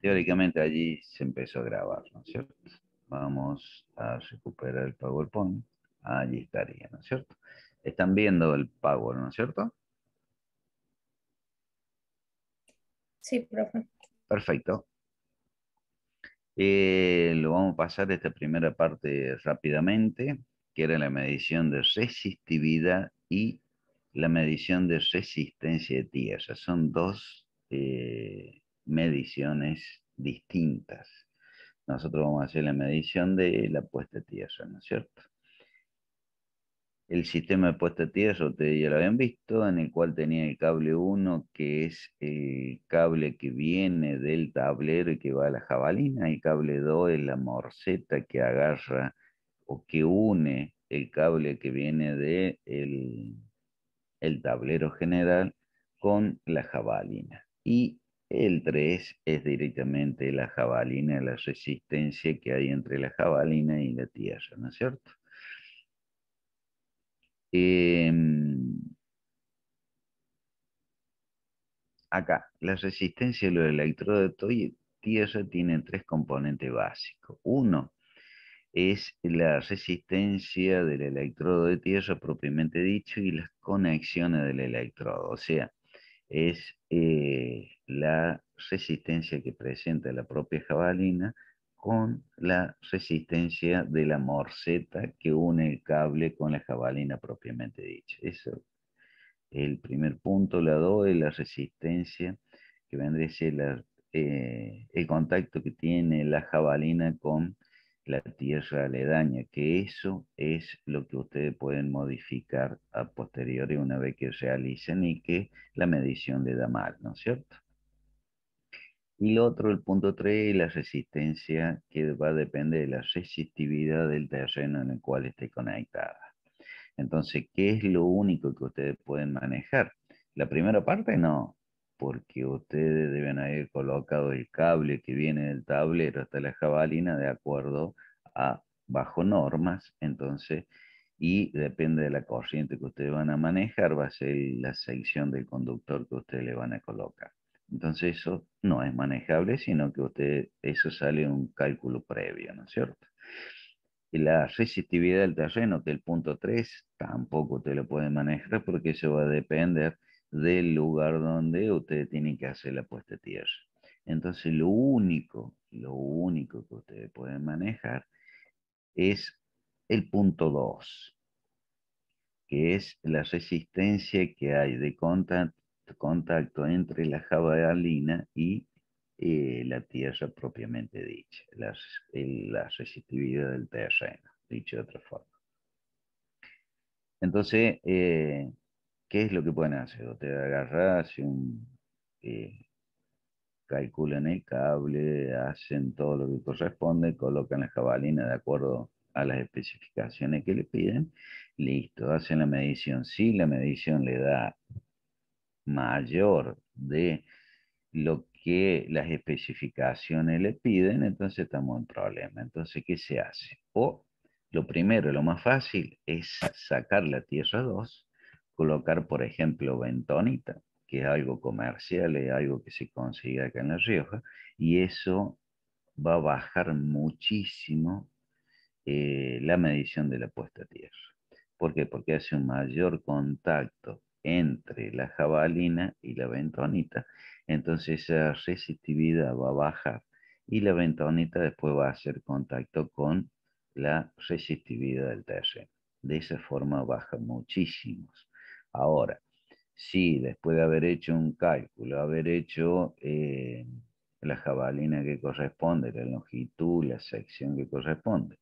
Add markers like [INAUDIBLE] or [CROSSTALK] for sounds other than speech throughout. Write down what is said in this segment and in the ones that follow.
teóricamente allí se empezó a grabar, ¿no es cierto? Vamos a recuperar el PowerPoint. Allí estaría, ¿no es cierto? Están viendo el Power, ¿no es cierto? Sí, profe. Perfecto. Eh, lo vamos a pasar esta primera parte rápidamente, que era la medición de resistividad y la medición de resistencia de tierra. Son dos eh, mediciones distintas. Nosotros vamos a hacer la medición de la puesta a tierra, ¿no es cierto? El sistema de puesta a tierra, ustedes ya lo habían visto, en el cual tenía el cable 1, que es el cable que viene del tablero y que va a la jabalina. y cable 2 es la morceta que agarra o que une el cable que viene del el tablero general con la jabalina. Y el 3 es directamente la jabalina, la resistencia que hay entre la jabalina y la tierra, ¿no es cierto? Em, acá, la resistencia de los electrodos de tierra tiene tres componentes básicos. Uno es la resistencia del electrodo de tierra propiamente dicho y las conexiones del electrodo, o sea, es eh, la resistencia que presenta la propia jabalina con la resistencia de la morseta que une el cable con la jabalina propiamente dicha. Eso el primer punto, la 2 es la resistencia, que vendría a ser eh, el contacto que tiene la jabalina con la tierra aledaña, que eso es lo que ustedes pueden modificar a posteriori una vez que realicen y que la medición le da mal, ¿no es cierto? Y lo otro, el punto 3, la resistencia, que va a depender de la resistividad del terreno en el cual esté conectada. Entonces, ¿qué es lo único que ustedes pueden manejar? La primera parte no, porque ustedes deben haber colocado el cable que viene del tablero hasta la jabalina de acuerdo a bajo normas, entonces, y depende de la corriente que ustedes van a manejar, va a ser la sección del conductor que ustedes le van a colocar. Entonces eso no es manejable, sino que usted, eso sale un cálculo previo, ¿no es cierto? Y la resistividad del terreno, que el punto 3, tampoco usted lo puede manejar porque eso va a depender del lugar donde usted tiene que hacer la puesta de tierra. Entonces lo único, lo único que ustedes pueden manejar es el punto 2, que es la resistencia que hay de contacto, entre la jabalina y eh, la tierra propiamente dicha, la, la resistividad del terreno, dicho de otra forma. Entonces, eh, ¿qué es lo que pueden hacer? te agarras un, eh, calculan el cable, hacen todo lo que corresponde, colocan la jabalina de acuerdo a las especificaciones que le piden, listo, hacen la medición. Si la medición le da mayor de lo que las especificaciones le piden, entonces estamos en problema. Entonces, ¿qué se hace? O lo primero, lo más fácil, es sacar la tierra 2 colocar, por ejemplo, bentonita, que es algo comercial, es algo que se consigue acá en La Rioja, y eso va a bajar muchísimo eh, la medición de la puesta a tierra. ¿Por qué? Porque hace un mayor contacto entre la jabalina y la bentonita, entonces esa resistividad va a bajar y la bentonita después va a hacer contacto con la resistividad del terreno. De esa forma baja muchísimo Ahora, si después de haber hecho un cálculo, haber hecho eh, la jabalina que corresponde, la longitud, la sección que corresponde,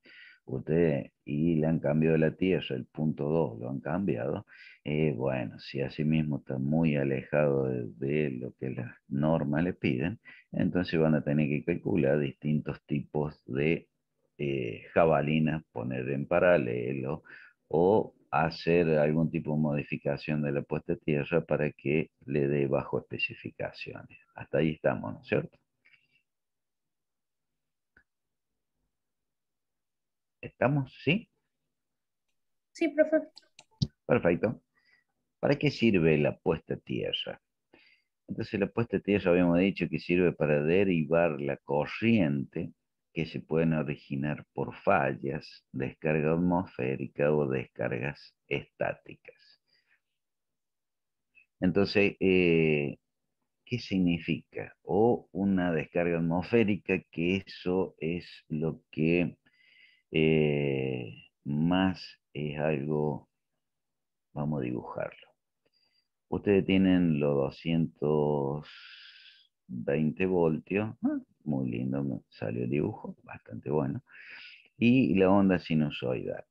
ustedes y le han cambiado la tierra, el punto 2 lo han cambiado, eh, bueno, si mismo está muy alejado de, lo que las normas le piden, entonces van a tener que calcular distintos tipos de eh, jabalinas, poner en paralelo o hacer algún tipo de modificación de la puesta tierra para que le dé bajo especificaciones. Hasta ahí estamos, ¿no es cierto? ¿Estamos? ¿Sí? Sí, profe. Perfecto. ¿Para qué sirve la puesta a tierra? Entonces la puesta a tierra habíamos dicho que sirve para derivar la corriente que se pueden originar por fallas, descarga atmosférica o descargas estáticas. Entonces, eh, ¿qué significa? O una descarga atmosférica, que eso es lo que eh, más es algo, vamos a dibujarlo. Ustedes tienen los 220 voltios, muy lindo, me salió el dibujo, bastante bueno. Y la onda sinusoidal.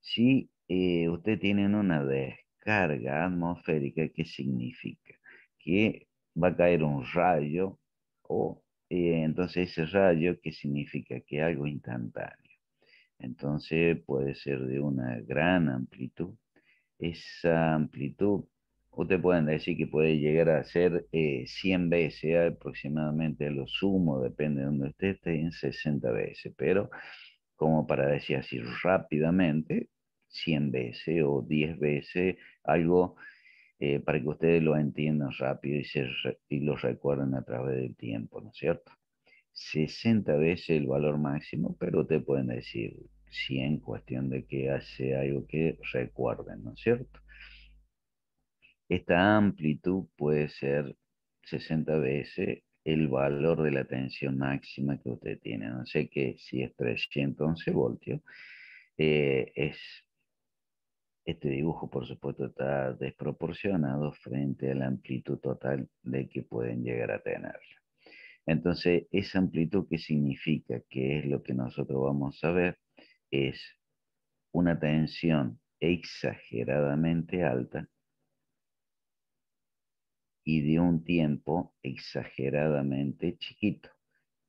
Si eh, usted tiene una descarga atmosférica, ¿qué significa? Que va a caer un rayo o eh, entonces ese rayo ¿qué significa que algo instantáneo. Entonces puede ser de una gran amplitud. Esa amplitud Ustedes pueden decir que puede llegar a ser 100 eh, veces aproximadamente lo sumo, depende de donde usted esté, en 60 veces. pero como para decir así rápidamente, 100 veces o 10 veces, algo eh, para que ustedes lo entiendan rápido y, lo recuerden a través del tiempo, ¿no es cierto? 60 veces el valor máximo, pero te pueden decir 100, cuestión de que hace algo que recuerden, ¿no es cierto? Esta amplitud puede ser 60 veces el valor de la tensión máxima que usted tiene. No sé que si es 311 voltios, eh, es, este dibujo por supuesto está desproporcionado frente a la amplitud total de que pueden llegar a tener. Entonces, esa amplitud que significa, que es lo que nosotros vamos a ver, es una tensión exageradamente alta y de un tiempo exageradamente chiquito.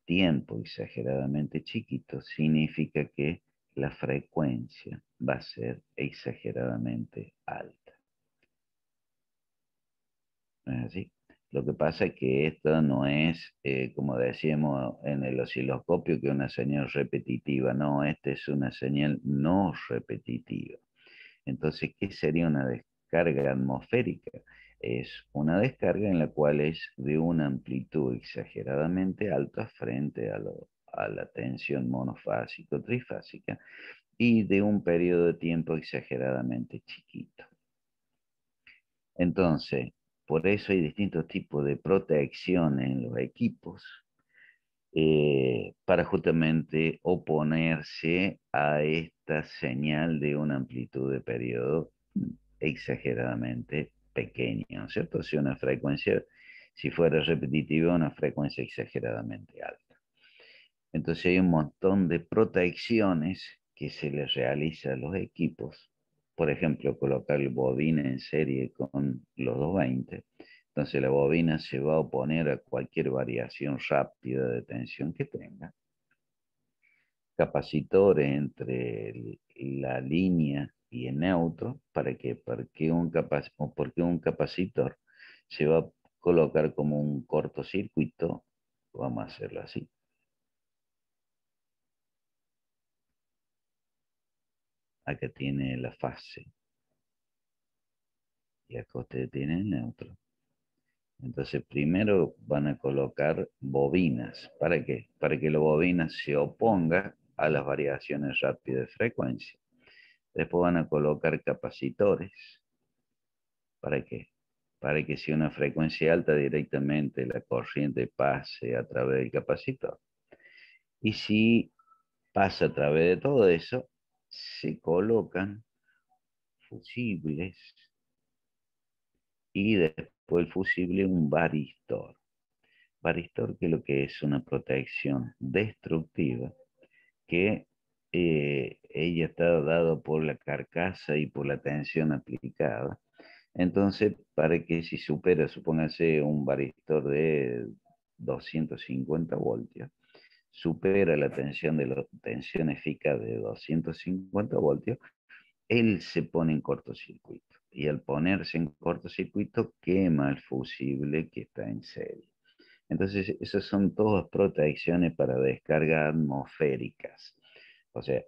Tiempo exageradamente chiquito significa que la frecuencia va a ser exageradamente alta. Lo que pasa es que esto no es, eh, como decíamos en el osciloscopio, que una señal repetitiva. No, esta es una señal no repetitiva. Entonces, ¿qué sería una descarga atmosférica? es una descarga en la cual es de una amplitud exageradamente alta frente a, la tensión monofásico trifásica y de un periodo de tiempo exageradamente chiquito. Entonces, por eso hay distintos tipos de protección en los equipos eh, para justamente oponerse a esta señal de una amplitud de periodo exageradamente pequeña, ¿cierto? Si una frecuencia, si fuera repetitiva, una frecuencia exageradamente alta. Entonces hay un montón de protecciones que se les realiza a los equipos. Por ejemplo, colocar el bobina en serie con los 220. Entonces la bobina se va a oponer a cualquier variación rápida de tensión que tenga. Capacitores entre la línea y en neutro, ¿para qué? Porque un, porque un capacitor se va a colocar como un cortocircuito, vamos a hacerlo así. Acá tiene la fase. Y acá ustedes tienen el neutro. Entonces primero van a colocar bobinas. ¿Para qué? Para que la bobina se oponga a las variaciones rápidas de frecuencia. Después van a colocar capacitores para que, para que si una frecuencia alta directamente la corriente pase a través del capacitor. Y si pasa a través de todo eso, se colocan fusibles y después el fusible un varistor. Varistor que lo que es una protección destructiva que eh, ella está dado por la carcasa y por la tensión aplicada. Entonces, para que si supera, supóngase un varistor de 250 voltios, supera la tensión de la tensión eficaz de 250 voltios, él se pone en cortocircuito. Y al ponerse en cortocircuito, quema el fusible que está en serie. Entonces, esas son todas protecciones para descargas atmosféricas. O sea,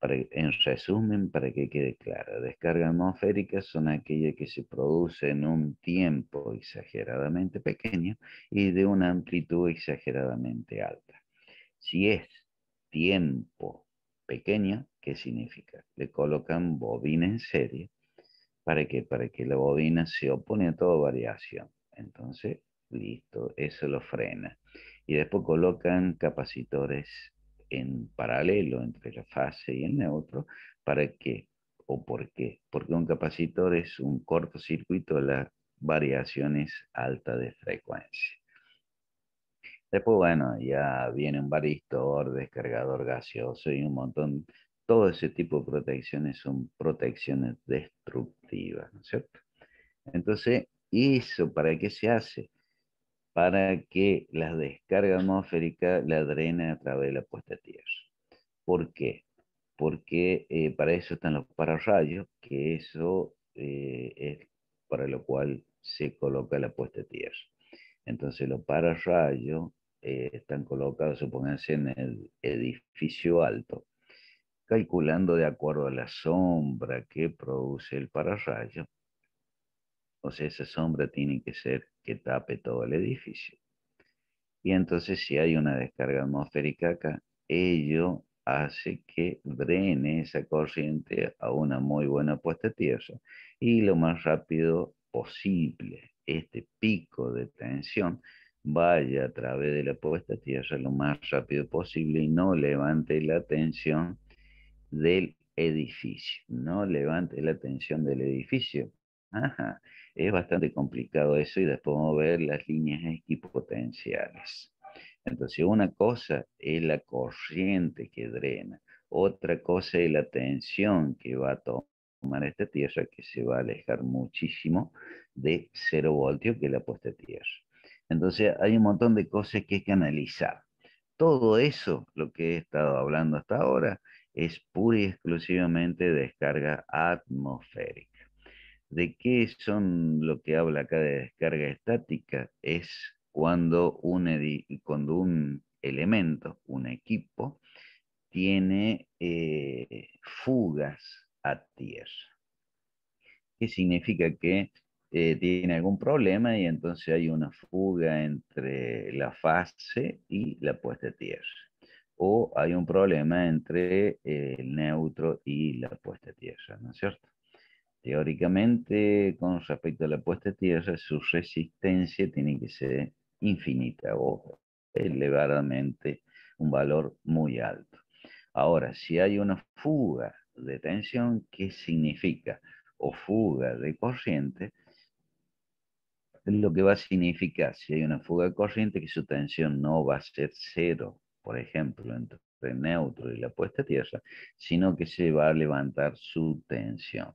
en resumen, para que quede claro, descargas atmosféricas son aquellas que se producen en un tiempo exageradamente pequeño y de una amplitud exageradamente alta. Si es tiempo pequeño, ¿qué significa? Le colocan bobina en serie. ¿Para qué? Para que la bobina se opone a toda variación. Entonces, listo, eso lo frena. Y después colocan capacitores en paralelo entre la fase y el neutro para qué o por qué. Porque un capacitor es un cortocircuito de las variaciones altas de frecuencia. Después, bueno, ya viene un varistor, descargador gaseoso y un montón. Todo ese tipo de protecciones son protecciones destructivas, ¿no es cierto? Entonces, eso para qué se hace? para que la descarga atmosférica la drene a través de la puesta a tierra. ¿Por qué? Porque eh, para eso están los pararrayos, que eso eh, es para lo cual se coloca la puesta a tierra. Entonces los pararrayos eh, están colocados, supónganse, en el edificio alto, calculando de acuerdo a la sombra que produce el pararrayo. O sea, esa sombra tiene que ser que tape todo el edificio. Y entonces si hay una descarga atmosférica acá, ello hace que drene esa corriente a una muy buena puesta a tierra y lo más rápido posible este pico de tensión vaya a través de la puesta a tierra lo más rápido posible y no levante la tensión del edificio, no levante la tensión del edificio. Ajá. Es bastante complicado eso y después vamos a ver las líneas equipotenciales. Entonces, una cosa es la corriente que drena, otra cosa es la tensión que va a tomar esta tierra, que se va a alejar muchísimo de cero voltios que la puesta tierra. Entonces, hay un montón de cosas que hay que analizar. Todo eso, lo que he estado hablando hasta ahora, es pura y exclusivamente descarga atmosférica. ¿De qué son lo que habla acá de descarga estática? Es cuando un, un elemento, un equipo, tiene eh, fugas a tierra. ¿Qué significa que eh, tiene algún problema y entonces hay una fuga entre la fase y la puesta a tierra? O hay un problema entre eh, el neutro y la puesta a tierra, ¿no es cierto? Teóricamente, con respecto a la puesta a tierra, su resistencia tiene que ser infinita o elevadamente un valor muy alto. Ahora, si hay una fuga de tensión, ¿qué significa? O fuga de corriente, lo que va a significar, si hay una fuga de corriente, que su tensión no va a ser cero, por ejemplo, entre neutro y la puesta a tierra, sino que se va a levantar su tensión.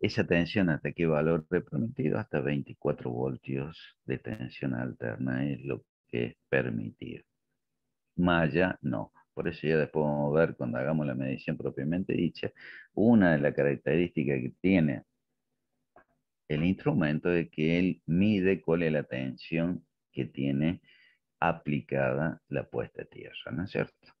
Esa tensión hasta qué valor de permitido, hasta 24 voltios de tensión alterna es lo que es permitido. Malla no. Por eso ya después vamos a ver cuando hagamos la medición propiamente dicha, una de las características que tiene el instrumento es que él mide cuál es la tensión que tiene aplicada la puesta a tierra, ¿no es cierto?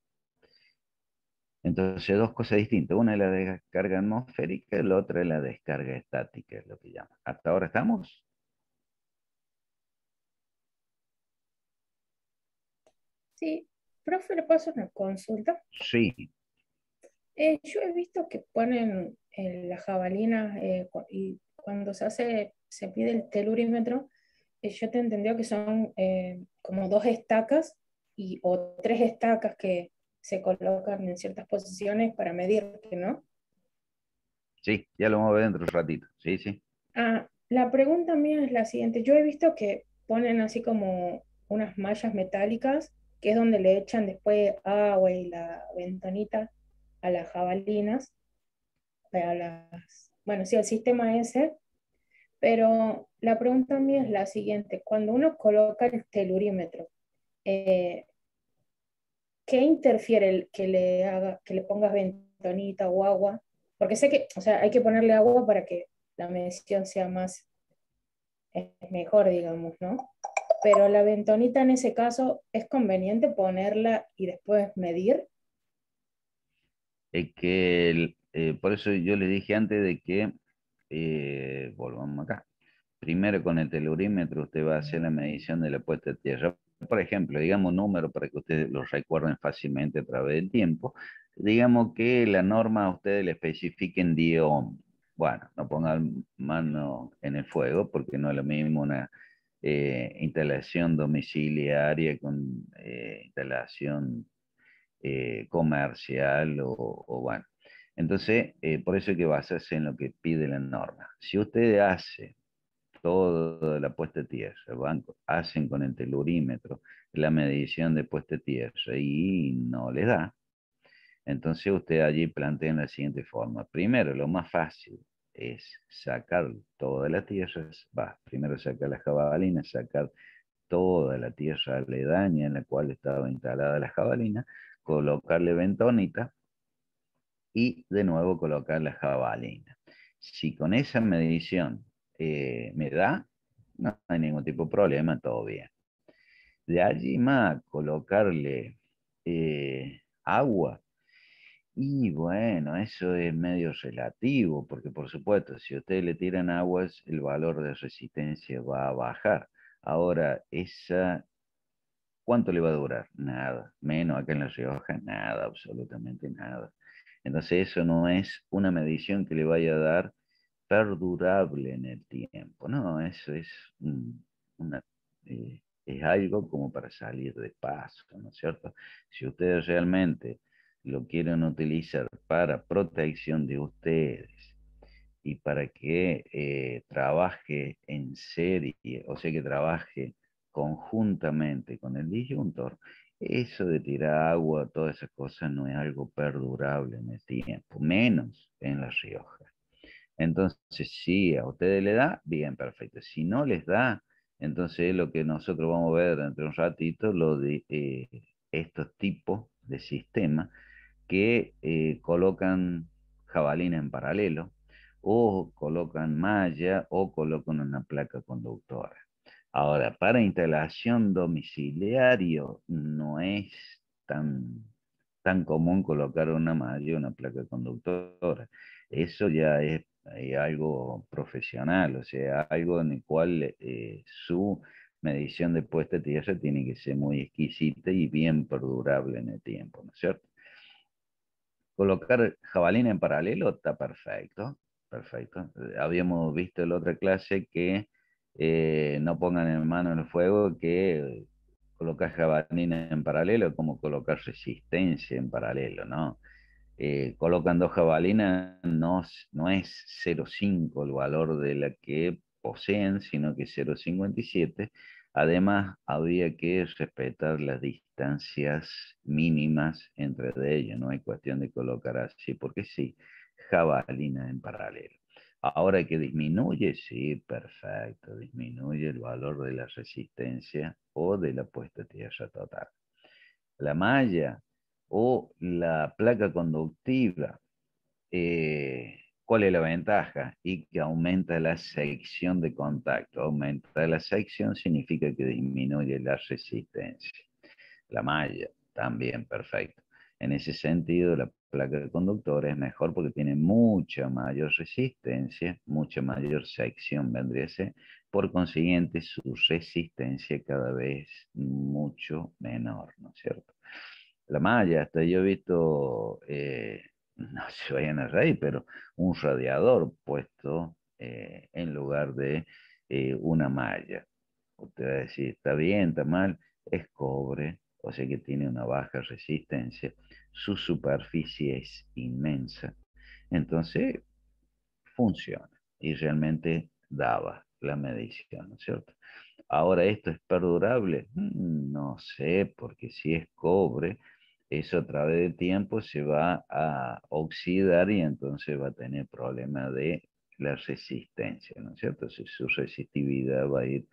Entonces, dos cosas distintas. Una es la descarga atmosférica, y la otra es la descarga estática, es lo que llaman. ¿Hasta ahora estamos? Sí. Profe, ¿le paso una consulta? Sí. Eh, yo he visto que ponen en eh, la jabalina eh, y cuando se hace, se pide el telurímetro, yo te entendió que son como dos estacas y, o tres estacas que se colocan en ciertas posiciones para medir, ¿no? Sí, ya lo vamos a ver dentro de un ratito, sí, sí. Ah, la pregunta mía es la siguiente. Yo he visto que ponen así como unas mallas metálicas, que es donde le echan después agua y la ventanita a las jabalinas, las, bueno, sí, el sistema ese, pero la pregunta mía es la siguiente, cuando uno coloca el telurímetro, eh, ¿qué interfiere el que le, haga, que le pongas bentonita o agua? Porque sé que, o sea, hay que ponerle agua para que la medición sea más, es mejor, digamos, ¿no? Pero la bentonita en ese caso, ¿es conveniente ponerla y después medir? Es que, eh, por eso yo le dije antes de que, eh, volvamos acá, primero con el telurímetro usted va a hacer la medición de la puesta de tierra por ejemplo, digamos número para que ustedes lo recuerden fácilmente a través del tiempo, digamos que la norma a ustedes le especifiquen día o... Bueno, no pongan mano en el fuego porque no es lo mismo una eh, instalación domiciliaria con eh, instalación eh, comercial o, o, bueno. Entonces, por eso es que basarse en lo que pide la norma. Si usted hace todo la puesta de tierra, el hacen con el telurímetro la medición de puesta de tierra y no le da. Entonces usted allí plantea en la siguiente forma. Primero, lo más fácil es sacar toda la tierra, va, primero sacar la jabalina. sacar toda la tierra aledaña en la cual estaba instalada la jabalina, colocarle bentonita y de nuevo colocar la jabalina. Si con esa medición eh, me da, no hay ningún tipo de problema, todo De allí más colocarle eh, agua. Y bueno, eso es medio relativo, porque por supuesto, si ustedes le tiran agua, el valor de resistencia va a bajar. Ahora, esa, ¿cuánto le va a durar? Nada. Menos acá en La Rioja, nada, absolutamente nada. Entonces eso no es una medición que le vaya a dar perdurable en el tiempo. No, eso es, eh, es algo como para salir de paso, ¿no es cierto? Si ustedes realmente lo quieren utilizar para protección de ustedes y para que eh, trabaje en serie, o sea que trabaje conjuntamente con el disyuntor, eso de tirar agua, todas esas cosas, no es algo perdurable en el tiempo, menos en las riojas entonces, si a ustedes le da, bien, perfecto. Si no les da, entonces lo que nosotros vamos a ver de un ratito, lo de eh, estos tipos de sistemas que eh, colocan jabalina en paralelo, o colocan malla, o colocan una placa conductora. Ahora, para instalación domiciliario no es tan, tan común colocar una malla, una placa conductora. Eso ya es hay algo profesional, o sea, algo en el cual eh, su medición de puesta de tierra tiene que ser muy exquisita y bien perdurable en el tiempo, ¿no es cierto? Colocar jabalina en paralelo está perfecto, perfecto. Habíamos visto en la otra clase que eh, no pongan en mano el fuego, que colocar jabalina en paralelo es como colocar resistencia en paralelo, ¿no? Eh, colocando jabalina no, no es 0,5 el valor de la que poseen, sino que 0,57. Además, había que respetar las distancias mínimas entre ellos. ellas, no hay cuestión de colocar así, porque sí, jabalina en paralelo. Ahora que disminuye, sí, perfecto, disminuye el valor de la resistencia o de la puesta tierra total. La malla, o la placa conductiva, eh, ¿cuál es la ventaja? Y que aumenta la sección de contacto. Aumenta la sección significa que disminuye la resistencia. La malla, también, perfecto. En ese sentido, la placa conductor es mejor porque tiene mucha mayor resistencia, mucha mayor sección vendría a ser, por consiguiente su resistencia cada vez mucho menor, ¿no es cierto? la malla, hasta yo he visto, eh, [LAUGHS] no se vayan a raíz pero un radiador puesto eh, en lugar de eh, una malla. Usted va a decir, está bien, está mal, es cobre, o sea que tiene una baja resistencia, su superficie es inmensa, entonces funciona y realmente daba la medición, ¿no es cierto? Ahora, ¿esto es perdurable? Mm, no sé, porque si es cobre, eso a través del tiempo se va a oxidar y entonces va a tener problema de la resistencia, ¿no es cierto? su resistividad va a ir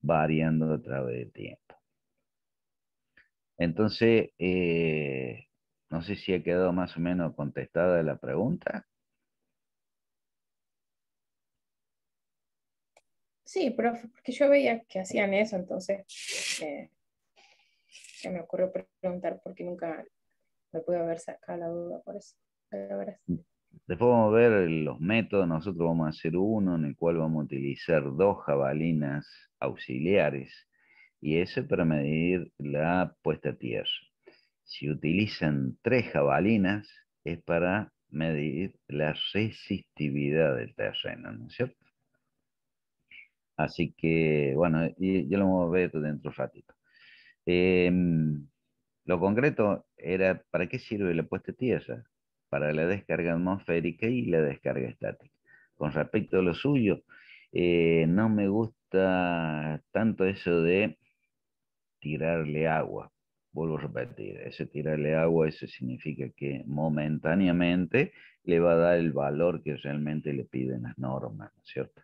variando a través del tiempo. Entonces, eh, no sé si ha quedado más o menos contestada la pregunta. Sí, profe, porque yo veía que hacían eso, entonces eh, me ocurrió preguntar porque nunca me pude haber sacado la duda por eso. Después vamos a ver los métodos. Nosotros vamos a hacer uno en el cual vamos a utilizar dos jabalinas auxiliares y ese para medir la puesta a tierra. Si utilizan tres jabalinas es para medir la resistividad del terreno, ¿no es cierto? Así que, bueno, ya lo vamos a ver dentro de un ratito. Em, lo concreto era, ¿para qué sirve la puesta tierra? Para la descarga atmosférica y la descarga estática. Con respecto a lo suyo, eh, no me gusta tanto eso de tirarle agua. Vuelvo a repetir, ese tirarle agua, eso significa que momentáneamente le va a dar el valor que realmente le piden las normas, ¿no es cierto?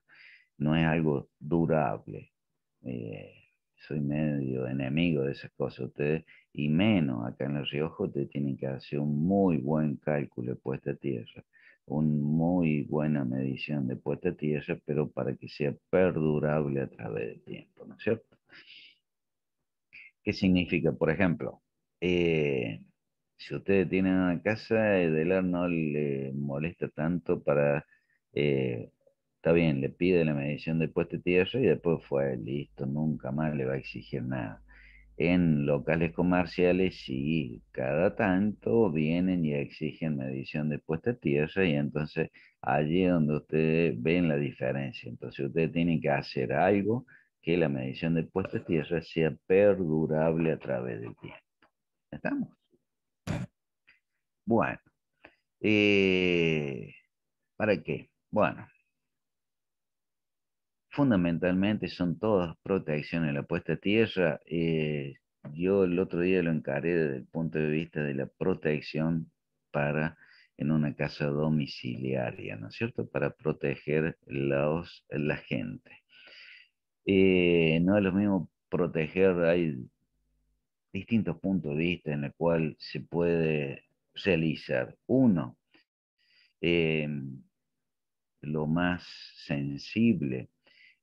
No es algo durable. Eh, soy medio enemigo de esas cosas. Ustedes, y menos acá en los Riojo, ustedes tienen que hacer un muy buen cálculo de puesta a tierra, una muy buena medición de puesta a tierra, pero para que sea perdurable a través del tiempo, ¿no es cierto? ¿Qué significa? Por ejemplo, eh, si ustedes tienen una casa, el no le molesta tanto para eh, Está bien, le pide la medición de puesta de tierra y después fue listo, nunca más le va a exigir nada. En locales comerciales sí, cada tanto vienen y exigen medición de puesta de tierra y entonces allí es donde ustedes ven la diferencia. Entonces ustedes tienen que hacer algo que la medición de puesta de tierra sea perdurable a través del tiempo. ¿Estamos? Bueno. Eh, ¿Para qué? Bueno, fundamentalmente son todas protecciones. La puesta a tierra, eh, yo el otro día lo encaré desde el punto de vista de la protección para en una casa domiciliaria, ¿no es cierto? Para proteger los, la gente. Eh, no es lo mismo proteger, hay distintos puntos de vista en el cual se puede realizar. Uno, em, lo más sensible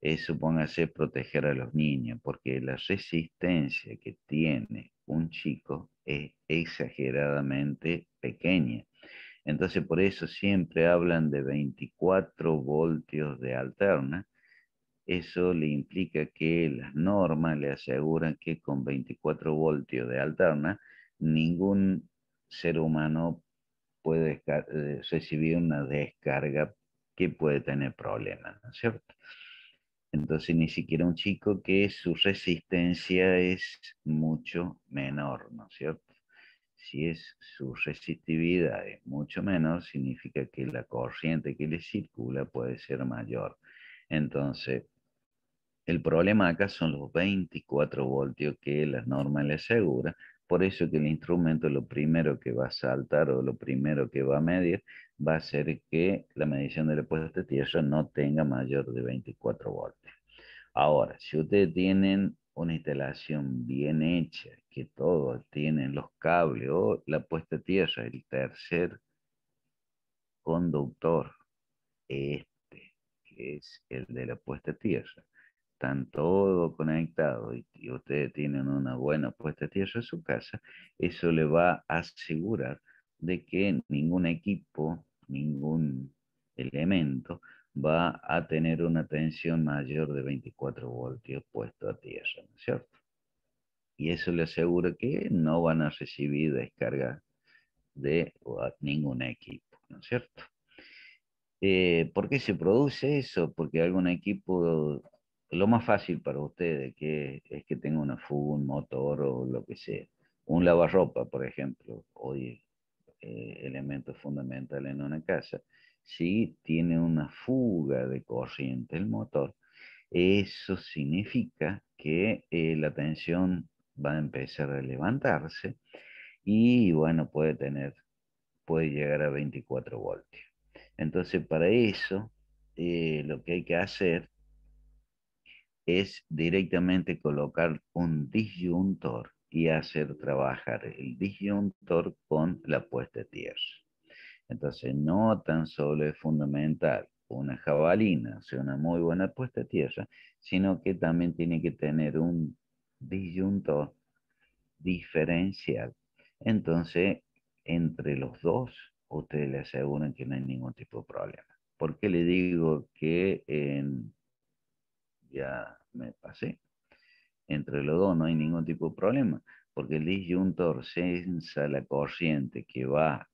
es, supóngase, proteger a los niños, porque la resistencia que tiene un chico es exageradamente pequeña. Entonces, por eso siempre hablan de 24 voltios de alterna. Eso le implica que las normas le aseguran que con 24 voltios de alterna, ningún ser humano puede eh, recibir una descarga que puede tener problemas, ¿no es cierto? Entonces ni siquiera un chico que su resistencia es mucho menor, ¿no es cierto? Si es su resistividad es mucho menor, significa que la corriente que le circula puede ser mayor. Entonces, el problema acá son los 24 voltios que la norma le asegura, por eso que el instrumento lo primero que va a saltar o lo primero que va a medir va a ser que la medición de la puesta de tierra no tenga mayor de 24 voltios. Ahora, si ustedes tienen una instalación bien hecha, que todos tienen los cables o la puesta a tierra, el tercer conductor, este, que es el de la puesta a tierra, están todos conectados y, ustedes tienen una buena puesta a tierra en su casa, eso le va a asegurar de que ningún equipo, ningún elemento va a tener una tensión mayor de 24 voltios puesto a tierra, ¿no es cierto? Y eso le asegura que no van a recibir descarga de ningún equipo, ¿no es cierto? Eh, ¿Por qué se produce eso? Porque algún equipo, lo más fácil para ustedes que es que tenga una fuga, un motor o lo que sea. Un lavarropa, por ejemplo, hoy eh, elemento fundamental en una casa, si tiene una fuga de corriente el motor, eso significa que eh, la tensión va a empezar a levantarse y bueno, puede tener, puede llegar a 24 voltios. Entonces, para eso, eh, lo que hay que hacer es directamente colocar un disyuntor y hacer trabajar el disyuntor con la puesta de tierra. Entonces, no tan solo es fundamental una jabalina, sea una muy buena puesta a tierra, sino que también tiene que tener un disyuntor diferencial. Entonces, entre los dos, ustedes le aseguran que no hay ningún tipo de problema. ¿Por qué le digo que en... ya me pasé? entre los dos no hay ningún tipo de problema, porque el disyuntor sensa la corriente que va,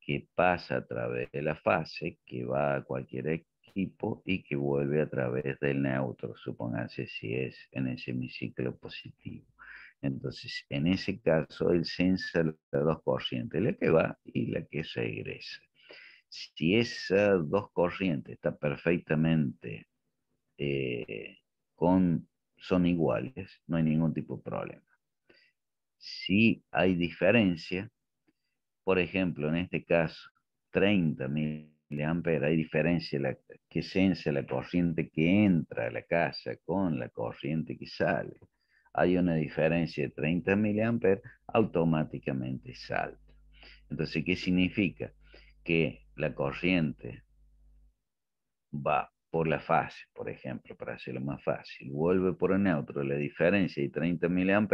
que pasa a través de la fase, que va a cualquier equipo y que vuelve a través del neutro, supónganse si es en ese hemiciclo positivo. Entonces, en ese caso, el sensa las dos corrientes, la que va y la que se regresa. Si esas dos corrientes están perfectamente eh, con son iguales, no hay ningún tipo de problema. Si hay diferencia, por ejemplo, en este caso, 30 miliamperes, hay diferencia la, que sense la corriente que entra a la casa con la corriente que sale. Hay una diferencia de 30 miliamperes, automáticamente salta. Entonces, ¿qué significa? Que la corriente va por la fase, por ejemplo, para hacerlo más fácil. Vuelve por el neutro la diferencia de 30 mA,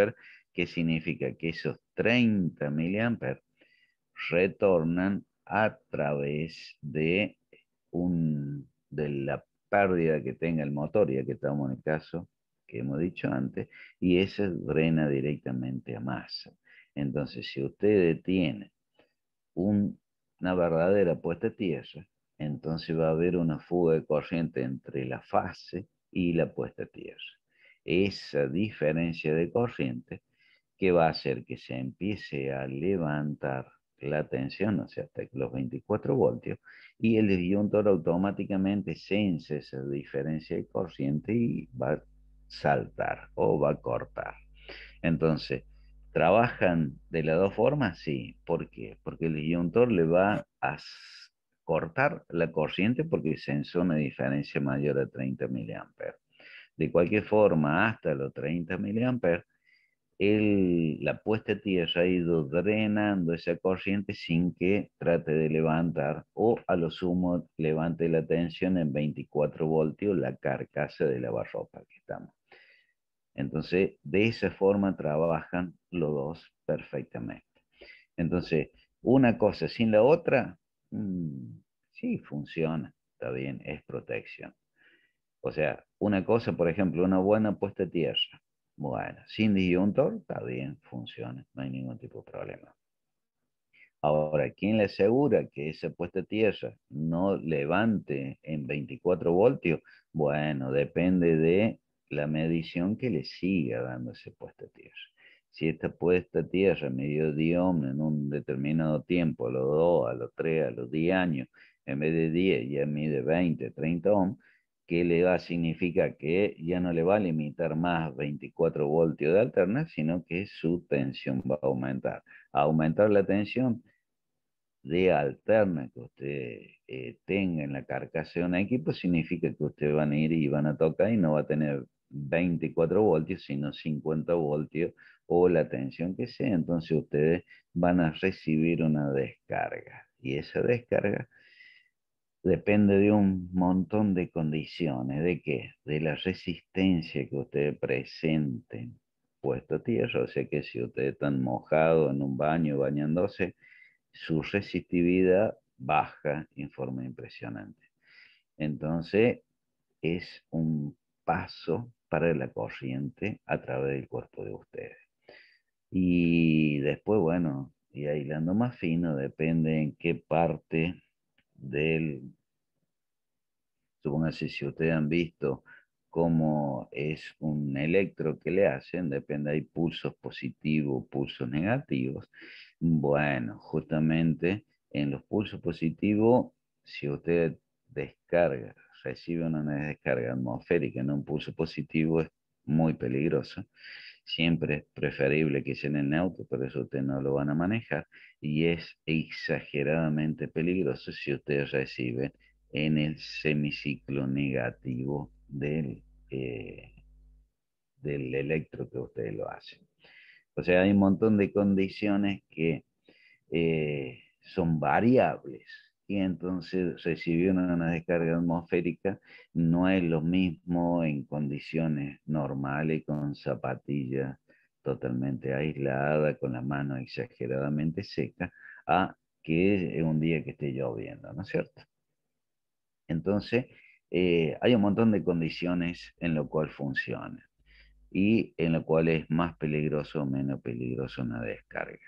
que significa que esos 30 mA retornan a través de, un, de la pérdida que tenga el motor, ya que estamos en el caso que hemos dicho antes, y eso drena directamente a masa. Entonces, si usted tiene una verdadera puesta tiesa, entonces va a haber una fuga de corriente entre la fase y la puesta a tierra. Esa diferencia de corriente que va a hacer que se empiece a levantar la tensión, o sea, hasta los 24 voltios, y el disyuntor automáticamente sense esa diferencia de corriente y va a saltar o va a cortar. Entonces, ¿trabajan de las dos formas? Sí. ¿Por qué? Porque el disyuntor le va a cortar la corriente porque sensó una diferencia mayor a 30 mA. De cualquier forma, hasta los 30 mA, el, la puesta a tierra ha ido drenando esa corriente sin que trate de levantar o a lo sumo levante la tensión en 24 voltios la carcasa de la barropa que estamos. Entonces, de esa forma trabajan los dos perfectamente. Entonces, una cosa sin la otra Mm, sí, funciona, está bien, es protección. O sea, una cosa, por ejemplo, una buena puesta tierra. Bueno, sin disyuntor, está bien, funciona, no hay ningún tipo de problema. Ahora, ¿quién le asegura que esa puesta tierra no levante en 24 voltios? Bueno, depende de la medición que le siga dando ese puesta tierra si esta puesta tierra medio de en un determinado tiempo, a los 2, a los 3, a los 10 años, en vez de 10 ya mide 20, 30 ohm, ¿qué le va a significar que ya no le va a limitar más 24 voltios de alterna, sino que su tensión va a aumentar. aumentar la tensión de alterna que usted eh, tenga en la carcasa de un equipo significa que usted van a ir y van a tocar y no va a tener 24 voltios, sino 50 voltios o la tensión que sea. Entonces ustedes van a recibir una descarga y esa descarga depende de un montón de condiciones. ¿De qué? De la resistencia que ustedes presenten puesto a tierra. O sea que si ustedes están mojados en un baño, bañándose, su resistividad baja en forma impresionante. Entonces, es un paso para la corriente a través del cuerpo de ustedes. Y después, bueno, y aislando más fino, depende en qué parte del, supónganse si ustedes han visto cómo es un electro que le hacen, depende, hay pulsos positivos, pulsos negativos. Bueno, justamente en los pulsos positivos, si usted descarga recibe una descarga atmosférica en un pulso positivo es muy peligroso. Siempre es preferible que sea en el neutro, por eso ustedes no lo van a manejar. Y es exageradamente peligroso si ustedes reciben en el semiciclo negativo del, eh, del electro que ustedes lo hacen. O sea, hay un montón de condiciones que eh, son variables y entonces recibió una descarga atmosférica, no es lo mismo en condiciones normales, con zapatillas totalmente aisladas, con la mano exageradamente seca, a que un día que esté lloviendo, ¿no es cierto? Entonces, eh, hay un montón de condiciones en lo cual funciona y en lo cual es más peligroso o menos peligroso una descarga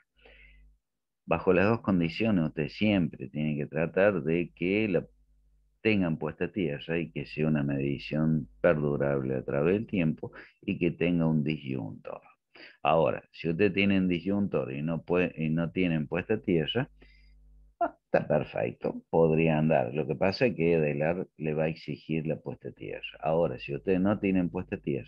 bajo las dos condiciones usted siempre tiene que tratar de que la tengan puesta tierra y que sea una medición perdurable a través del tiempo y que tenga un disyuntor. Ahora, si usted tiene un disyuntor y no, tiene y no puesta tierra, ah, está perfecto, podría andar. Lo que pasa es que Adelar le va a exigir la puesta tierra. Ahora, si usted no tienen puesta tierra,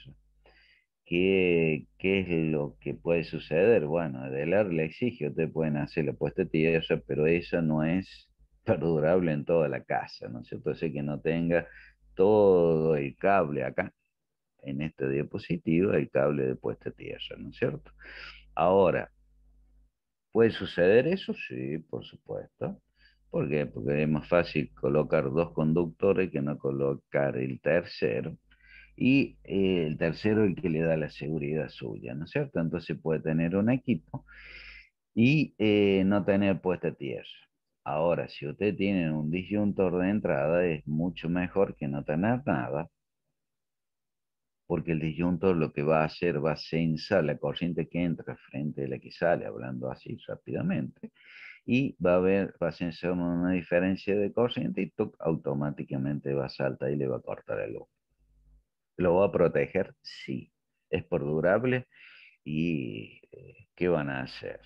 ¿Qué, ¿qué, es lo que puede suceder? Bueno, Adelar le exige, ustedes pueden hacer la puesta tierra, pero eso no es [LAUGHS] perdurable en toda la casa, ¿no es cierto? Así que no tenga todo el cable acá, en esta diapositiva, el cable de puesta tierra, ¿no es cierto? Ahora, ¿puede suceder eso? Sí, por supuesto. ¿Por qué? Porque es más fácil colocar dos conductores que no colocar el tercero y eh, el tercero el que le da la seguridad suya, ¿no es cierto? Entonces puede tener un equipo y eh, no tener puesta tierra. Ahora, si usted tiene un disyuntor de entrada, es mucho mejor que no tener nada, porque el disyuntor lo que va a hacer va a censar la corriente que entra frente a la que sale, hablando así rápidamente, y va a ver va a censar una diferencia de corriente y automáticamente va a saltar y le va a cortar el ojo. ¿Lo va a proteger? Sí. ¿Es por durable ¿Y eh, qué van a hacer?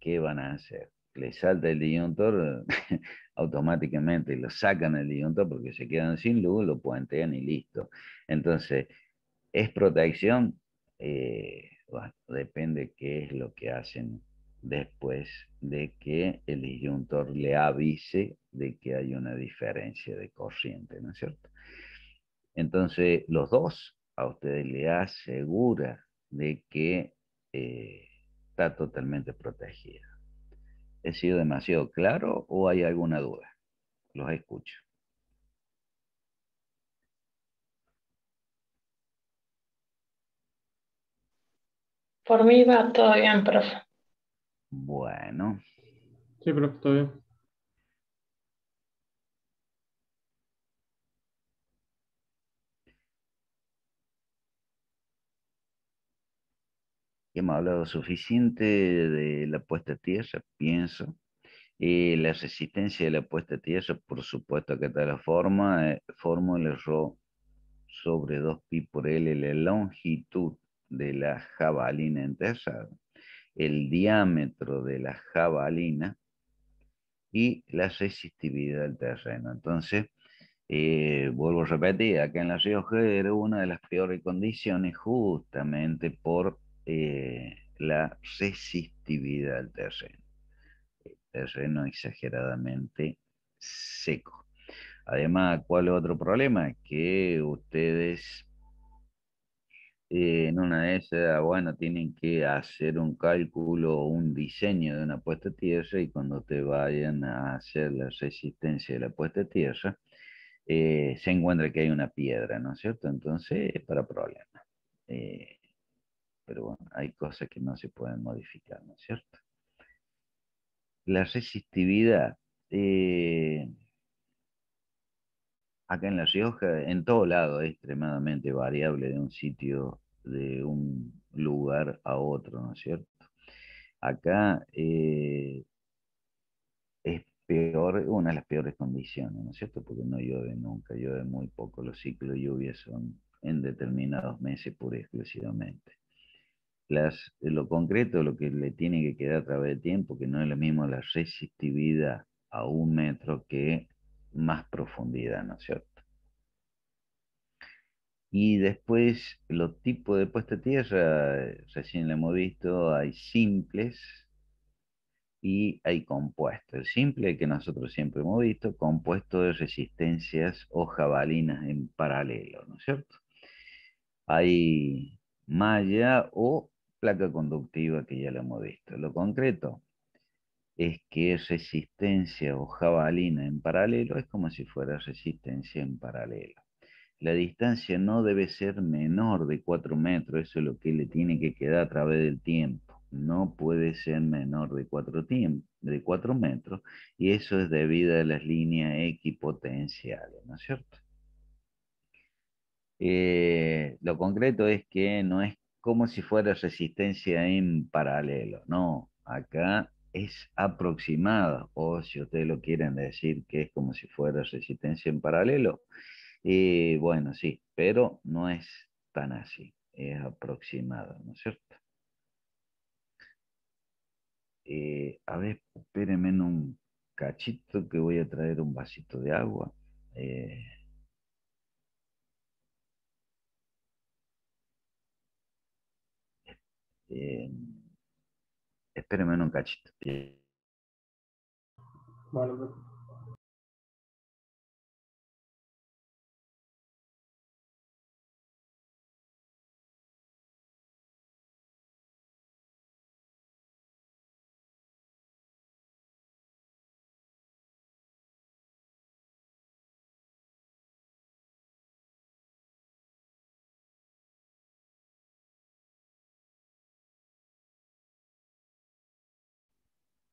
¿Qué van a hacer? Le salta el disyuntor eh, [LAUGHS] automáticamente, lo sacan el disyuntor porque se quedan sin luz, lo puentean y listo. Entonces, ¿es protección? Eh, bueno, depende qué es lo que hacen después de que el disyuntor le avise de que hay una diferencia de corriente, ¿no es cierto? Entonces, los dos, a ustedes le asegura de que eh, está totalmente protegida. ¿He sido demasiado claro o hay alguna duda? Los escucho. Por mí va todo bien, profe. Bueno. Sí, profe, todo bien. Hemos hablado suficiente de la puesta a tierra, pienso. Eh, la resistencia de la puesta a tierra, por supuesto, que está la forma. Eh, el error sobre 2pi por L, la longitud de la jabalina enterrada, el diámetro de la jabalina y la resistividad del terreno. Entonces, eh, vuelvo a repetir, acá en La Rioja era una de las peores condiciones justamente por eh, la resistividad del terreno. El terreno exageradamente seco. Además, ¿cuál es otro problema? Que ustedes eh, en una de esas, bueno, tienen que hacer un cálculo o un diseño de una puesta de tierra y cuando te vayan a hacer la resistencia de la puesta de tierra, eh, se encuentra que hay una piedra, ¿no es cierto? Entonces, para problemas pero bueno, hay cosas que no se pueden modificar, ¿no es cierto? La resistividad. Eh, acá en La Rioja, en todo lado, es extremadamente variable de un sitio, de un lugar a otro, ¿no es cierto? Acá eh, es peor, una de las peores condiciones, ¿no es cierto? Porque no llueve nunca, llueve muy poco, los ciclos de lluvia son en determinados meses pura y exclusivamente lo concreto, lo que le tiene que quedar a través del tiempo, que no es lo mismo la resistividad a un metro que más profundidad, ¿no es cierto? Y después, los tipos de puesta a tierra, eh, recién lo hemos visto, hay simples y hay compuestos. El simple que nosotros siempre hemos visto, compuesto de resistencias o jabalinas en paralelo, ¿no es cierto? Hay malla o placa conductiva que ya lo hemos visto. Lo concreto es que resistencia o jabalina en paralelo es como si fuera resistencia en paralelo. La distancia no debe ser menor de 4 metros, eso es lo que le tiene que quedar a través del tiempo. No puede ser menor de 4, de metros y eso es debido a las líneas equipotenciales, ¿no es cierto? Eh, lo concreto es que no es como si fuera resistencia en paralelo. No, acá es aproximada, o si ustedes lo quieren decir que es como si fuera resistencia en paralelo, Y eh, bueno, sí, pero no es tan así, es aproximada, ¿no es cierto? Eh, a ver, espérenme un cachito que voy a traer un vasito de agua. Eh, Eh, espérenme un cachito. Bueno, pues.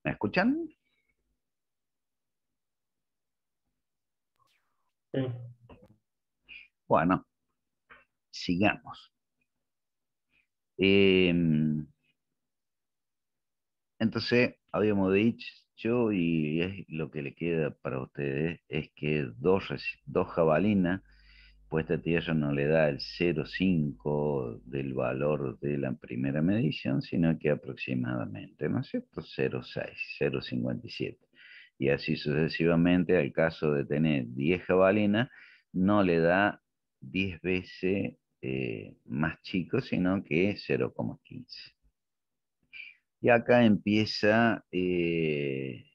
¿Me escuchan? Bueno, sigamos. Em, entonces, habíamos dicho, y es lo que le queda para ustedes, es que dos, dos jabalinas pues a tierra no le da el 0,5 del valor de la primera medición, sino que aproximadamente, ¿no es cierto? 0,6, 0,57. Y así sucesivamente, al caso de tener 10 jabalinas, no le da 10 veces eh, más chico, sino que es 0,15. Y acá empieza eh,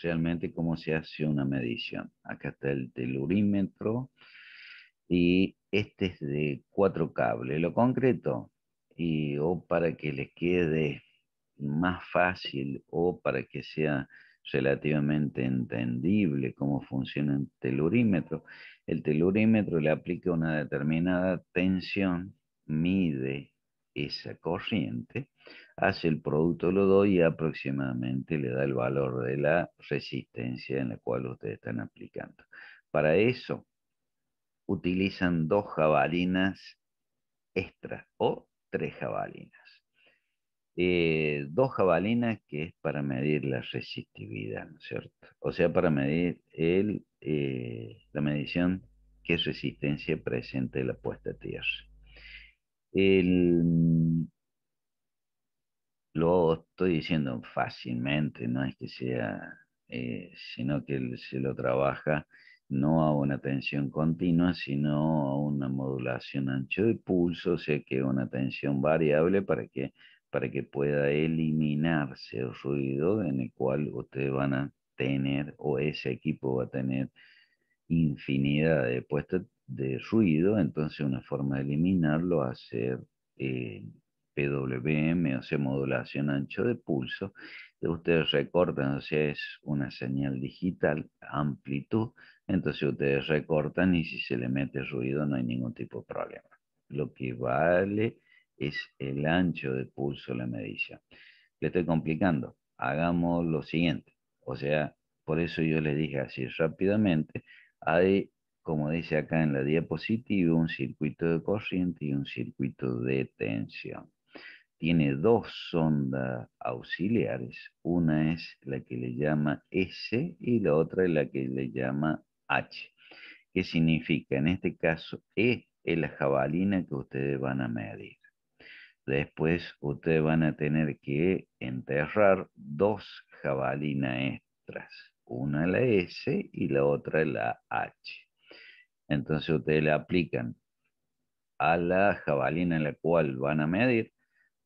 realmente cómo se hace una medición. Acá está el telurímetro y este es de cuatro cables. Lo concreto, y, o para que les quede más fácil o para que sea relativamente entendible cómo funciona el telurímetro. El telurímetro le aplica una determinada tensión, mide esa corriente, hace el producto, lo doy y aproximadamente le da el valor de la resistencia en la cual ustedes están aplicando. Para eso, utilizan dos jabalinas extras o tres jabalinas. Eh, dos jabalinas que es para medir la resistividad, ¿no es cierto? O sea, para medir eh, la medición que es resistencia presente la puesta de tierra. El, lo estoy diciendo fácilmente, no es que sea, eh, sino que se lo trabaja no a una tensión continua, sino a una modulación ancho de pulso, o sea que una tensión variable para que, para que pueda eliminarse el ruido en el cual ustedes van a tener o ese equipo va a tener infinidad de puestos de ruido, entonces una forma de eliminarlo a ser... Eh, PWM, o sea, modulación ancho de pulso. Ustedes recortan, o sea, es una señal digital, amplitud. Entonces ustedes recortan y si se le mete ruido no hay ningún tipo de problema. Lo que vale es el ancho de pulso la medición. Le estoy complicando. Hagamos lo siguiente. O sea, por eso yo les dije así rápidamente, hay, como dice acá en la diapositiva, un circuito de corriente y un circuito de tensión tiene dos sondas auxiliares. Una es la que le llama S y la otra es la que le llama H. ¿Qué significa? En este caso, E es la jabalina que ustedes van a medir. Después ustedes van a tener que enterrar dos jabalinas extras. Una la S y la otra la H. Entonces ustedes le aplican a la jabalina en la cual van a medir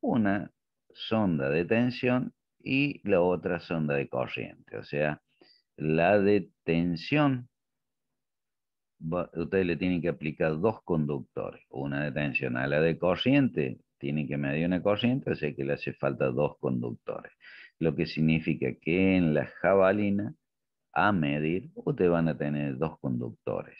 una sonda de tensión y la otra sonda de corriente. O sea, la de tensión, ustedes le tienen que aplicar dos conductores, una de tensión a la de corriente, tienen que medir una corriente, o que le hace falta dos conductores. Lo que significa que en la jabalina, a medir, ustedes van a tener dos conductores.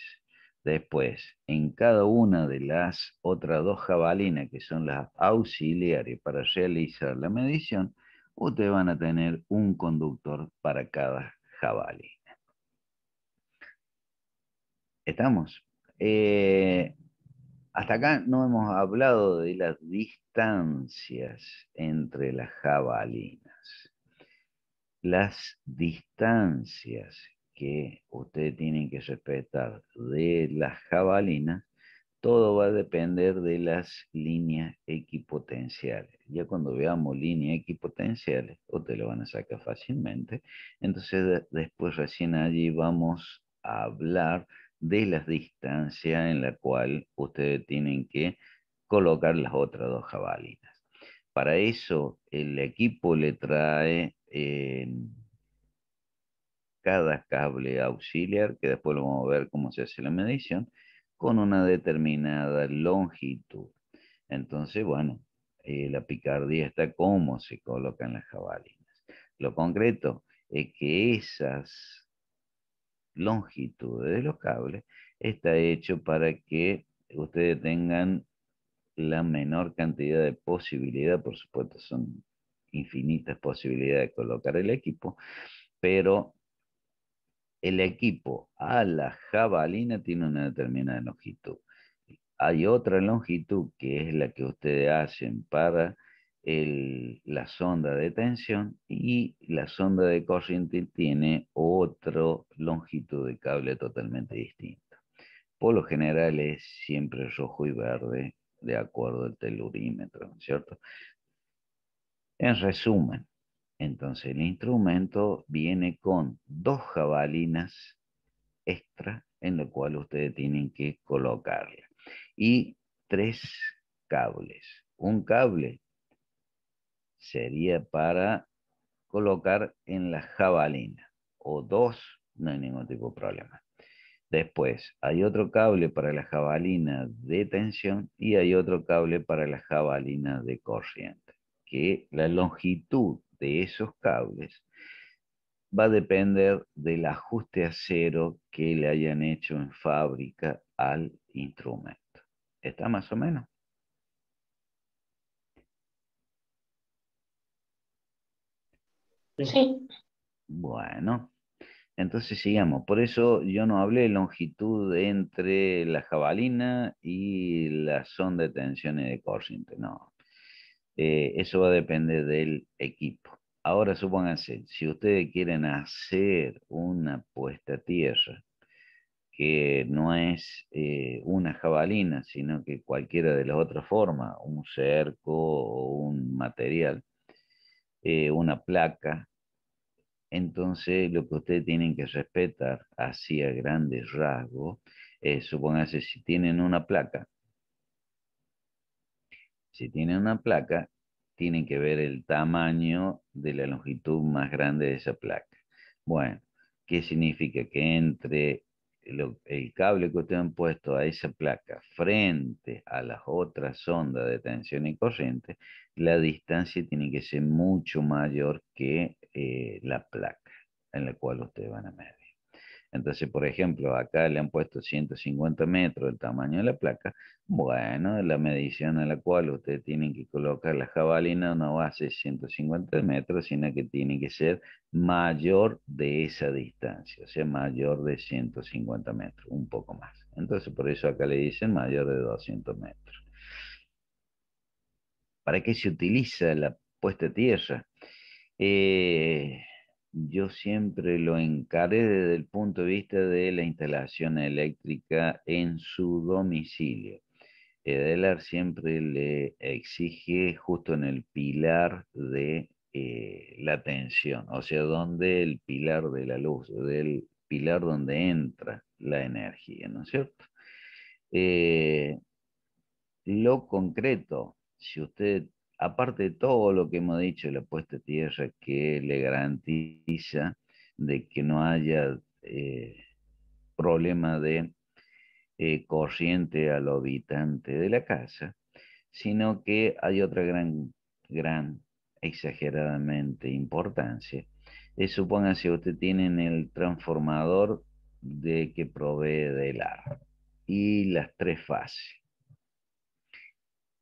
Después, en cada una de las otras dos jabalinas, que son las auxiliares para realizar la medición, ustedes van a tener un conductor para cada jabalina. ¿Estamos? Eh, hasta acá no hemos hablado de las distancias entre las jabalinas. Las distancias que ustedes tienen que respetar de las jabalinas, todo va a depender de las líneas equipotenciales. Ya cuando veamos líneas equipotenciales, ustedes lo van a sacar fácilmente. Entonces después recién allí vamos a hablar de las distancias en la cual ustedes tienen que colocar las otras dos jabalinas. Para eso el equipo le trae... Eh, cada cable auxiliar, que después lo vamos a ver cómo se hace la medición, con una determinada longitud. Entonces, bueno, eh, la picardía está cómo se colocan las jabalinas. Lo concreto es que esas longitudes de los cables está hecho para que ustedes tengan la menor cantidad de posibilidad, por supuesto son infinitas posibilidades de colocar el equipo, pero el equipo a ah, la jabalina tiene una determinada longitud. Hay otra longitud que es la que ustedes hacen para la sonda de tensión y la sonda de corriente tiene otra longitud de cable totalmente distinta. Por lo general es siempre rojo y verde de acuerdo al telurímetro, ¿cierto? En resumen, entonces el instrumento viene con dos jabalinas extra en lo cual ustedes tienen que colocarla. Y tres cables. Un cable sería para colocar en la jabalina o dos, no hay ningún tipo de problema. Después hay otro cable para la jabalina de tensión y hay otro cable para la jabalina de corriente, que la longitud de esos cables va a depender del ajuste a cero que le hayan hecho en fábrica al instrumento. ¿Está más o menos? Sí. Bueno, entonces sigamos. Por eso yo no hablé de longitud entre la jabalina y la sonda de tensiones de Corsington. No, eh, eso va a depender del equipo. Ahora supónganse, si ustedes quieren hacer una puesta a tierra, que no es eh, una jabalina, sino que cualquiera de las otras formas, un cerco o un material, eh, una placa, entonces lo que ustedes tienen que respetar así a grandes rasgos, eh, si tienen una placa si tienen una placa, tienen que ver el tamaño de la longitud más grande de esa placa. Bueno, ¿qué significa? Que entre el, cable que ustedes han puesto a esa placa frente a las otras ondas de tensión y corriente, la distancia tiene que ser mucho mayor que eh, la placa en la cual ustedes van a medir. Entonces, por ejemplo, acá le han puesto 150 metros el tamaño de la placa. Bueno, la medición a la cual ustedes tienen que colocar la jabalina no va a ser 150 metros, sino que tiene que ser mayor de esa distancia, o sea, mayor de 150 metros, un poco más. Entonces, por eso acá le dicen mayor de 200 metros. ¿Para qué se utiliza la puesta a tierra? Eh, yo siempre lo encaré desde el punto de vista de la instalación eléctrica en su domicilio. Edelar siempre le exige justo en el pilar de eh, la tensión, o sea, donde el pilar de la luz, del pilar donde entra la energía, ¿no es cierto? Eh, lo concreto, si usted aparte de todo lo que hemos dicho, la puesta a tierra que le garantiza de que no haya eh, problema de eh, corriente al habitante de la casa, sino que hay otra gran, gran, exageradamente importancia. Es, si usted tiene el transformador de que provee del ar y las tres fases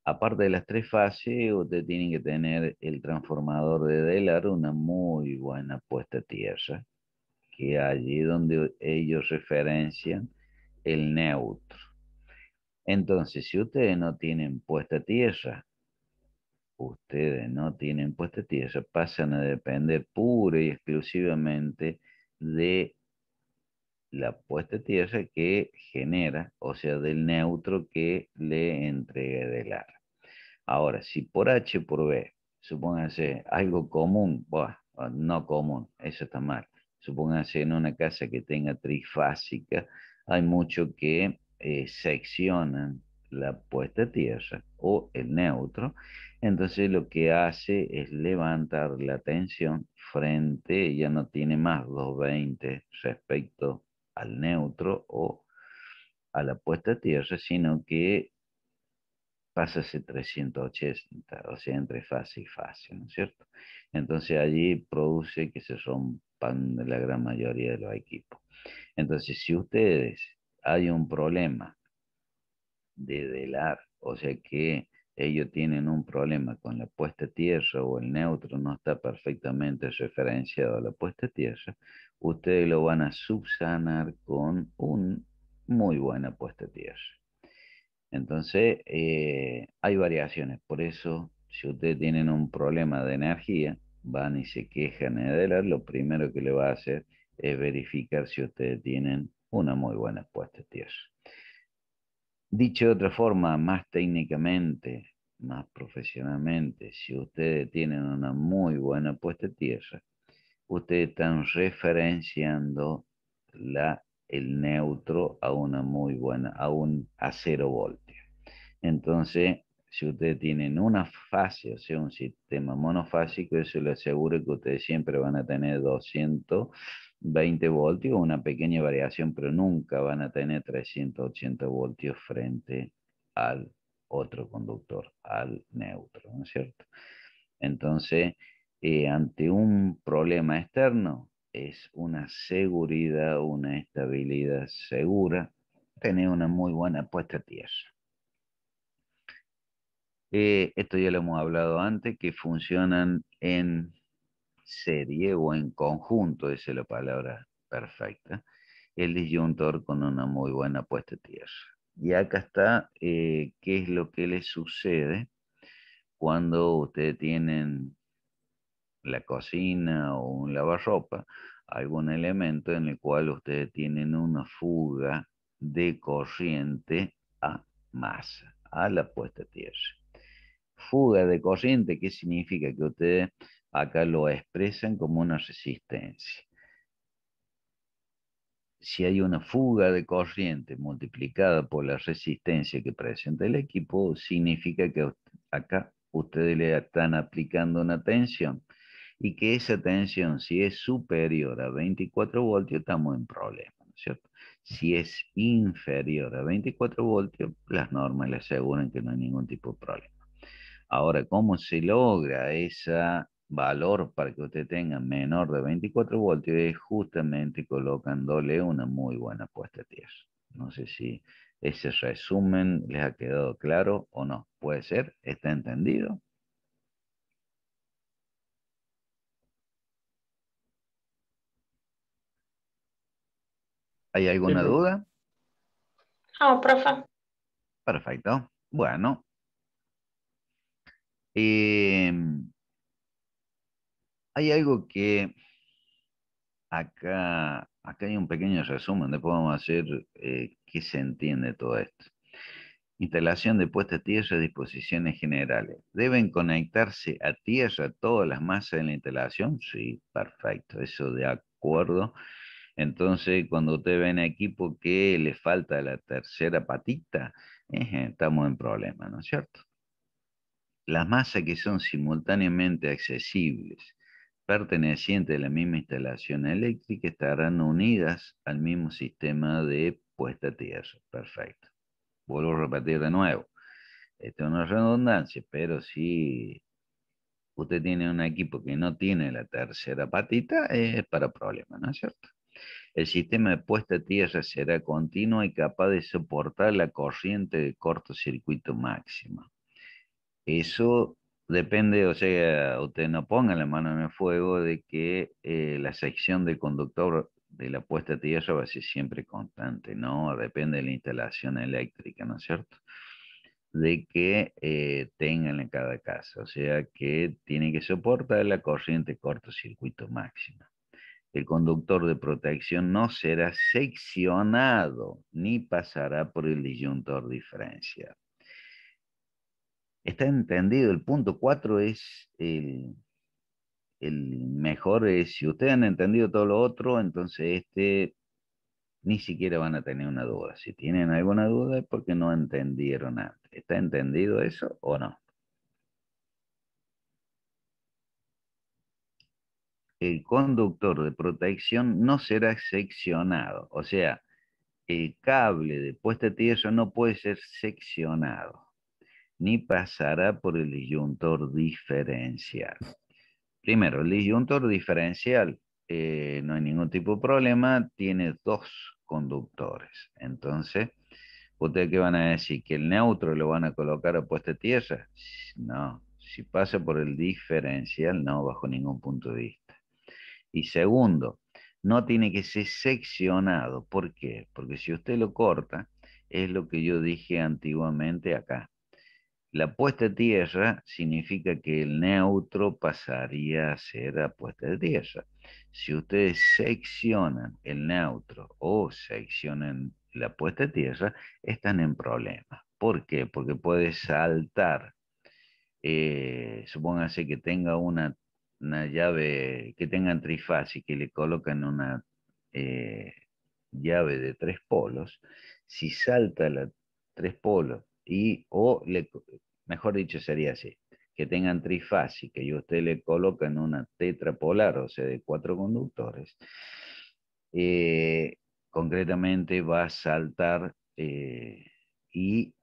aparte de las tres fases, ustedes tienen que tener el transformador de Delar, una muy buena puesta a tierra, que allí donde ellos referencian el neutro. Entonces, si ustedes no tienen puesta a tierra, ustedes no tienen puesta tierra, pasan a depender pura y exclusivamente de la puesta tierra que genera, o sea, del neutro que le entregue Delar. Ahora, si por H por B, supóngase algo común, ah, no común, eso está mal. Supóngase en una casa que tenga trifásica, hay mucho que eh, seccionan la puesta a tierra o el neutro. Entonces lo que hace es levantar la tensión frente, ya no tiene más 220 respecto al neutro o a la puesta a tierra, sino que pásase 380, o sea, entre fase y fase, ¿no es cierto? Entonces allí produce que se rompan la gran mayoría de los equipos. Entonces, si ustedes hay un problema de delar, o sea que ellos tienen un problema con la puesta tierra o el neutro no está perfectamente referenciado a la puesta tierra, ustedes lo van a subsanar con un muy buena puesta tierra. Entonces, eh, hay variaciones. Por eso, si ustedes tienen un problema de energía, van y se quejan de adelante. lo primero que le va a hacer es verificar si ustedes tienen una muy buena puesta de tierra. Dicho de otra forma, más técnicamente, más profesionalmente, si ustedes tienen una muy buena puesta de tierra, ustedes están referenciando la el neutro a una muy buena, a un a cero voltio. Entonces, si ustedes tienen una fase, o sea, un sistema monofásico, eso le aseguro que ustedes siempre van a tener 220 voltios, una pequeña variación, pero nunca van a tener 380 voltios frente al otro conductor, al neutro, ¿no es cierto? Entonces, eh, ante un problema externo, es una seguridad, una estabilidad segura, tener una muy buena puesta tierra. Eh, esto ya lo hemos hablado antes, que funcionan en serie o en conjunto, esa es la palabra perfecta, el disyuntor con una muy buena puesta tierra. Y acá está eh, qué es lo que le sucede cuando ustedes tienen la cocina o un lavarropa, algún elemento en el cual ustedes tienen una fuga de corriente a masa, a la puesta a tierra. Fuga de corriente, ¿qué significa? Que ustedes acá lo expresan como una resistencia. Si hay una fuga de corriente multiplicada por la resistencia que presenta el equipo, significa que acá ustedes le están aplicando una tensión y que esa tensión, si es superior a 24 voltios, estamos en problema, cierto? Si es inferior a 24 voltios, las normas le aseguran que no hay ningún tipo de problema. Ahora, ¿cómo se logra ese valor para que usted tenga menor de 24 voltios? Es justamente colocándole una muy buena puesta a tierra. No sé si ese resumen les ha quedado claro o no. Puede ser, está entendido. ¿Hay alguna duda? No, profe. Perfecto. Bueno. Em, hay algo que acá, acá hay un pequeño resumen, después vamos hacer eh, qué se entiende todo esto. Instalación de puesta a tierra, disposiciones generales. ¿Deben conectarse a tierra todas las masas de la instalación? Sí, perfecto, eso de acuerdo. Entonces, cuando usted ven equipo que le falta la tercera patita, estamos en problema, ¿no es cierto? Las masas que son simultáneamente accesibles, pertenecientes a la misma instalación eléctrica, estarán unidas al mismo sistema de puesta a tierra. Perfecto. Vuelvo a repetir de nuevo. Esto no es redundancia, pero si usted tiene un equipo que no tiene la tercera patita, es para problemas, ¿no es cierto? El sistema de puesta a tierra será continuo y capaz de soportar la corriente de cortocircuito máxima. Eso depende, o sea, usted no ponga la mano en el fuego de que eh, la sección del conductor de la puesta a tierra va a ser siempre constante, ¿no? Depende de la instalación eléctrica, ¿no es cierto? de que eh, tengan en cada casa, o sea que tiene que soportar la corriente cortocircuito máxima el conductor de protección no será seccionado ni pasará por el disyuntor diferencia. Está entendido, el punto 4 es el, el mejor, es, si ustedes han entendido todo lo otro, entonces este ni siquiera van a tener una duda. Si tienen alguna duda es porque no entendieron antes. ¿Está entendido eso o no? el conductor de protección no será seccionado. O sea, el cable de puesta tierra no puede ser seccionado, ni pasará por el disyuntor diferencial. Primero, el disyuntor diferencial eh, no hay ningún tipo de problema, tiene dos conductores. Entonces, ¿ustedes qué van a decir? ¿Que el neutro lo van a colocar a puesta tierra? No, si pasa por el diferencial, no, bajo ningún punto de vista. Y segundo, no tiene que ser seccionado. ¿Por qué? Porque si usted lo corta, es lo que yo dije antiguamente acá. La puesta de tierra significa que el neutro pasaría a ser a puesta de tierra. Si ustedes seccionan el neutro o seccionan la puesta de tierra, están en problemas. ¿Por qué? Porque puede saltar. Eh, supóngase que tenga una una llave que tengan trifaz y que le colocan una eh, llave de tres polos, si salta la tres polos y o mejor dicho sería así, que tengan trifaz y que usted le en una tetrapolar, o sea, de cuatro conductores, eh, concretamente va a saltar eh, y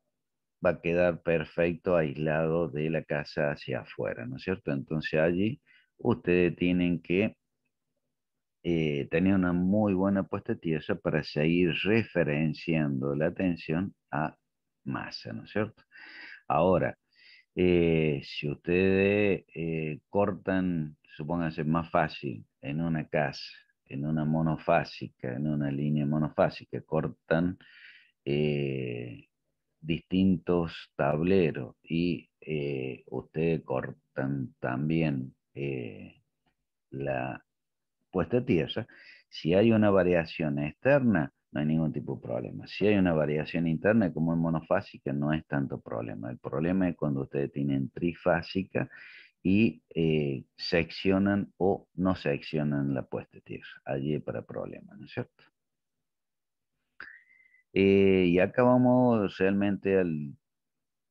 va a quedar perfecto aislado de la casa hacia afuera, ¿no es cierto? Entonces allí ustedes tienen que eh, tener una muy buena puesta de tierra para seguir referenciando la atención a masa, ¿no es cierto? Ahora, eh, si ustedes eh, cortan, supónganse más fácil, en una casa, en una monofásica, en una línea monofásica, cortan distintos tableros y ustedes cortan también eh, la puesta de tierra, si hay una variación externa, no hay ningún tipo de problema. Si hay una variación interna, como en monofásica, no es tanto problema. El problema es cuando ustedes tienen trifásica y eh, seccionan o no seccionan la puesta de tierra. Allí para problemas, ¿no es cierto? Eh, y acá vamos realmente a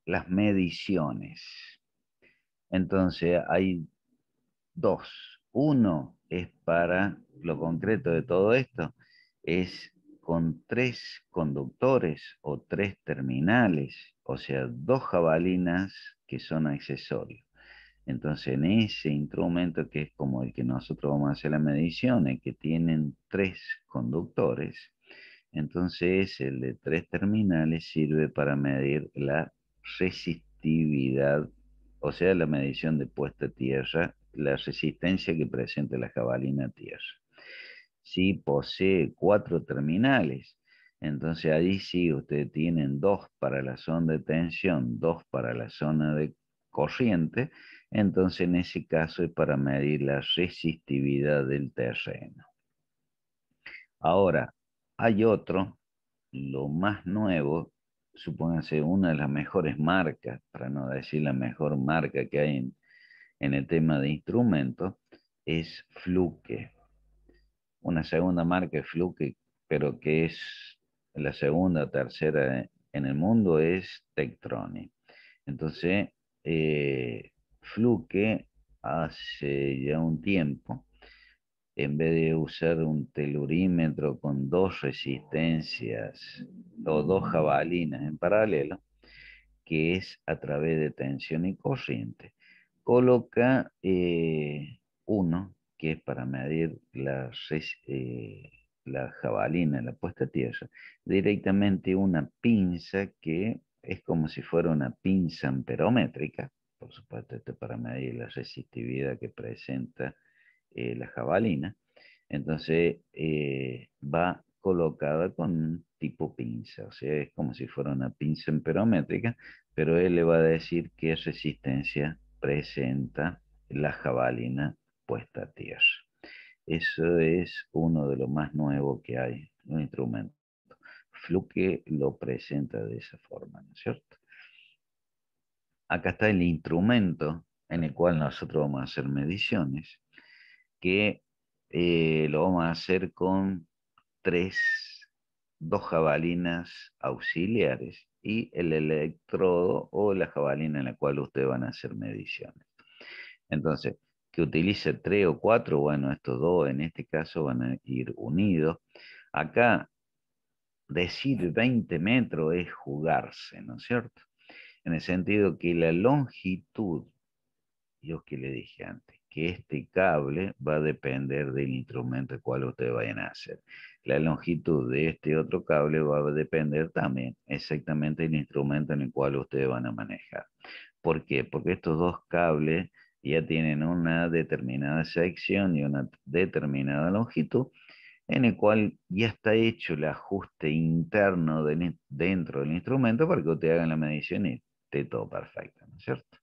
las mediciones. Entonces, hay dos. Uno es para lo concreto de todo esto, es con tres conductores o tres terminales, o sea, dos jabalinas que son accesorios. Entonces, en ese instrumento que es como el que nosotros vamos a hacer la medición, que tienen tres conductores, entonces el de tres terminales sirve para medir la resistividad, o sea, la medición de puesta a tierra la resistencia que presenta la jabalina tierra. Si posee cuatro terminales, entonces ahí sí ustedes tienen dos para la zona de tensión, dos para la zona de corriente, entonces en ese caso es para medir la resistividad del terreno. Ahora, hay otro, lo más nuevo, supónganse una de las mejores marcas, para no decir la mejor marca que hay en, en el tema de instrumentos es Fluke. Una segunda marca es Fluke, pero que es la segunda tercera en el mundo es Tektronix. Entonces, eh, Fluke hace ya un tiempo, en vez de usar un telurímetro con dos resistencias o dos jabalinas en paralelo, que es a través de tensión y corriente coloca eh, uno, que es para medir la, eh, la jabalina, la puesta a tierra, directamente una pinza que es como si fuera una pinza amperométrica, por supuesto esto es para medir la resistividad que presenta eh, la jabalina, entonces va colocada con un tipo pinza, o sea, es como si fuera una pinza amperométrica, pero él le va a decir qué resistencia presenta la jabalina puesta a tierra. Eso es uno de los más nuevos que hay, un instrumento. Fluke lo presenta de esa forma, ¿no es cierto? Acá está el instrumento en el cual nosotros vamos a hacer mediciones, que eh, lo vamos a hacer con tres, dos jabalinas auxiliares y el electrodo o la jabalina en la cual ustedes van a hacer mediciones. Entonces, que utilice tres o cuatro, bueno, estos dos en este caso van a ir unidos. Acá, decir 20 metros es jugarse, ¿no es cierto? En el sentido que la longitud, yo que le dije antes, este cable va a depender del instrumento cual ustedes vayan a hacer. La longitud de este otro cable va a depender también exactamente del instrumento en el cual ustedes van a manejar. ¿Por qué? Porque estos dos cables ya tienen una determinada sección y una determinada longitud en el cual ya está hecho el ajuste interno dentro del instrumento para que usted hagan la medición y esté todo perfecto, ¿no es cierto?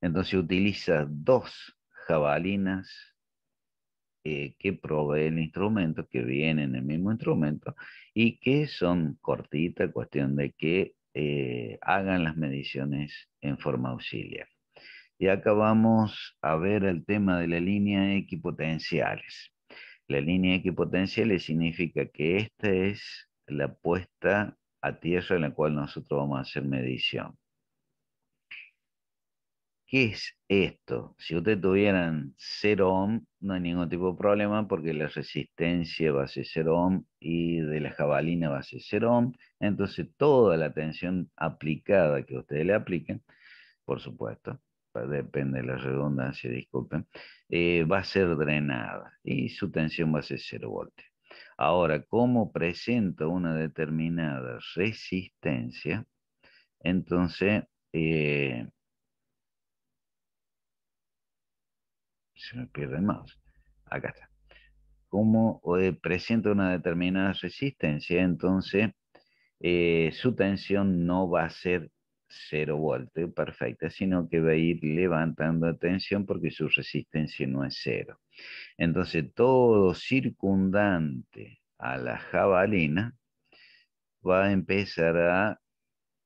Entonces utiliza dos jabalinas eh, que provee el instrumento, que vienen en el mismo instrumento y que son cortitas, cuestión de que eh, hagan las mediciones en forma auxiliar. Y acá vamos a ver el tema de la línea equipotenciales. La línea equipotenciales significa que esta es la puesta a tierra en la cual nosotros vamos a hacer medición. ¿Qué es esto? Si ustedes tuvieran 0 ohm, no hay ningún tipo de problema porque la resistencia va a ser 0 ohm y de la jabalina va a ser 0 ohm. Entonces, toda la tensión aplicada que ustedes le apliquen, por supuesto, depende de la redundancia, disculpen, eh, va a ser drenada y su tensión va a ser 0 voltios. Ahora, como presenta una determinada resistencia, entonces. Eh, se me pierde el mouse. Acá está. Como eh, presenta una determinada resistencia, entonces eh, su tensión no va a ser cero voltio perfecta, sino que va a ir levantando tensión porque su resistencia no es cero. Entonces todo circundante a la jabalina va a empezar a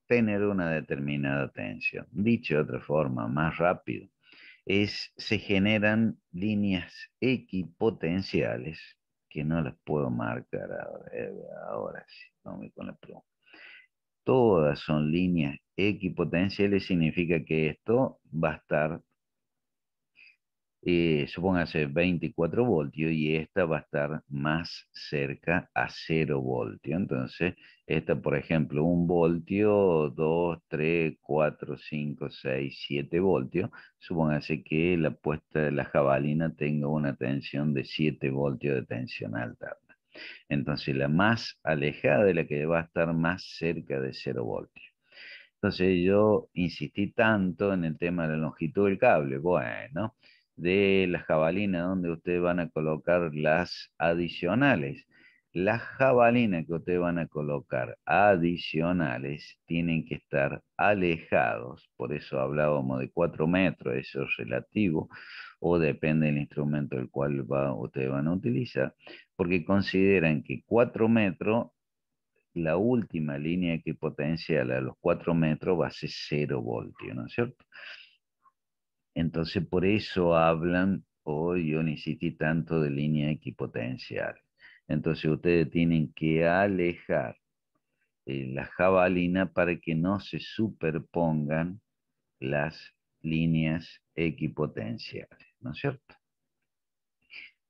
tener una determinada tensión. Dicho de otra forma, más rápido, es, se generan líneas equipotenciales, que no las puedo marcar ahora, eh, sí, con Todas son líneas equipotenciales, significa que esto va a estar eh, supóngase 24 voltios y esta va a estar más cerca a 0 voltios. Entonces, esta, por ejemplo, 1 voltio, 2, 3, 4, 5, 6, 7 voltios. Supóngase que la puesta de la jabalina tenga una tensión de 7 voltios de tensión alterna. Entonces, la más alejada de la que va a estar más cerca de 0 voltios. Entonces, yo insistí tanto en el tema de la longitud del cable. Bueno, de la jabalina donde ustedes van a colocar las adicionales. Las jabalinas que ustedes van a colocar adicionales tienen que estar alejados, por eso hablábamos de 4 metros, eso es relativo, o depende del instrumento el cual va, ustedes van a utilizar, porque consideran que 4 metros, la última línea que equipotencial a los 4 metros va a ser 0 voltios, ¿no es cierto? Entonces, por eso hablan, hoy oh, yo necesito tanto de línea equipotencial. Entonces, ustedes tienen que alejar eh, la jabalina para que no se superpongan las líneas equipotenciales, ¿no es cierto?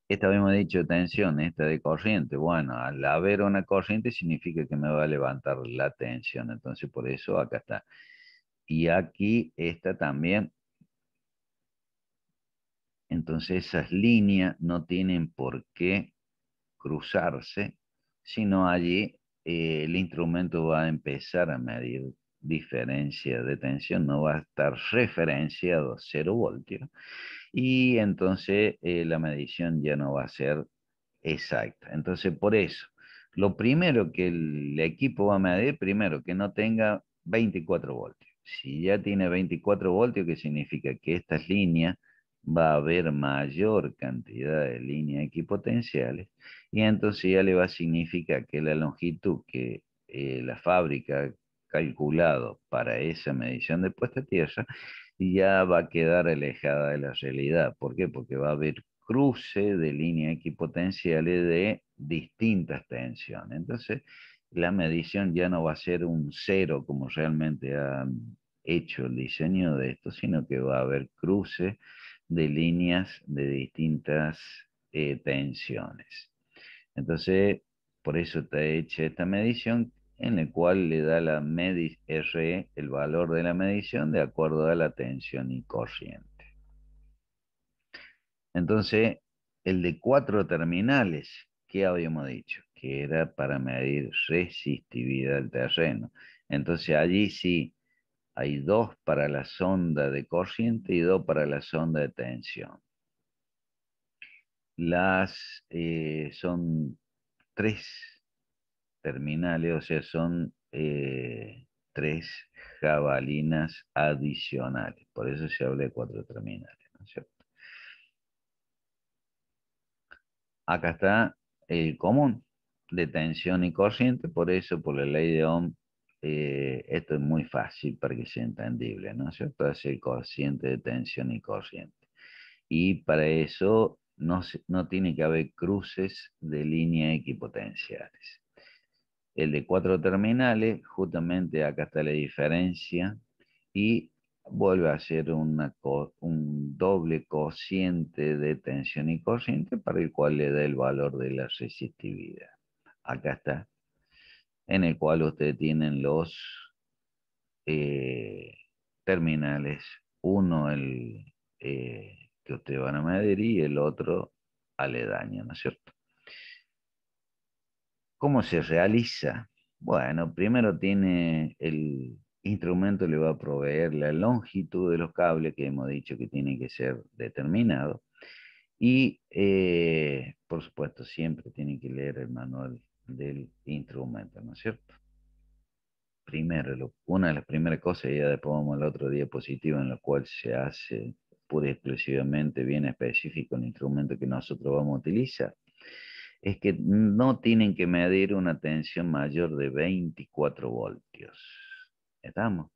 Esta habíamos dicho tensión, esta de corriente. Bueno, al haber una corriente significa que me va a levantar la tensión. Entonces, por eso acá está. Y aquí esta también entonces esas líneas no tienen por qué cruzarse, sino allí eh, el instrumento va a empezar a medir diferencia de tensión, no va a estar referenciado a 0 voltios y entonces eh, la medición ya no va a ser exacta. Entonces por eso, lo primero que el equipo va a medir, primero que no tenga 24 voltios. Si ya tiene 24 voltios, que significa que estas líneas va a haber mayor cantidad de líneas equipotenciales y entonces ya le va a significar que la longitud que eh, la fábrica ha calculado para esa medición de puesta a tierra ya va a quedar alejada de la realidad. ¿Por qué? Porque va a haber cruce de líneas equipotenciales de distintas tensiones. Entonces, la medición ya no va a ser un cero como realmente ha hecho el diseño de esto, sino que va a haber cruce de líneas de distintas eh, tensiones. Entonces, por eso he hecho esta medición en la cual le da la medis R el valor de la medición de acuerdo a la tensión y corriente. Entonces, el de cuatro terminales, ¿qué habíamos dicho? Que era para medir resistividad del terreno. Entonces, allí sí hay dos para la sonda de corriente y dos para la sonda de tensión. Las eh, son tres terminales, o sea, son eh, tres jabalinas adicionales. Por eso se habla de cuatro terminales, ¿no es cierto? Acá está el común de tensión y corriente, por eso por la ley de Ohm eh, esto es muy fácil para que sea entendible, ¿no es cierto? Es el cociente de tensión y corriente. Y para eso no, no tiene que haber cruces de líneas equipotenciales. El de cuatro terminales, justamente acá está la diferencia, y vuelve a ser un doble cociente de tensión y corriente para el cual le da el valor de la resistividad. Acá está en el cual ustedes tienen los eh, terminales, uno el eh, que ustedes van a medir y el otro aledaño, ¿no es cierto? ¿Cómo se realiza? Bueno, primero tiene el instrumento, le va a proveer la longitud de los cables que hemos dicho que tiene que ser determinado. Y, eh, por supuesto, siempre tienen que leer el manual del instrumento, ¿no es cierto? Primero, una de las primeras cosas, y ya después vamos al otro diapositivo diapositiva en la cual se hace pura y exclusivamente bien específico el instrumento que nosotros vamos a utilizar, es que no tienen que medir una tensión mayor de 24 voltios. ¿Estamos?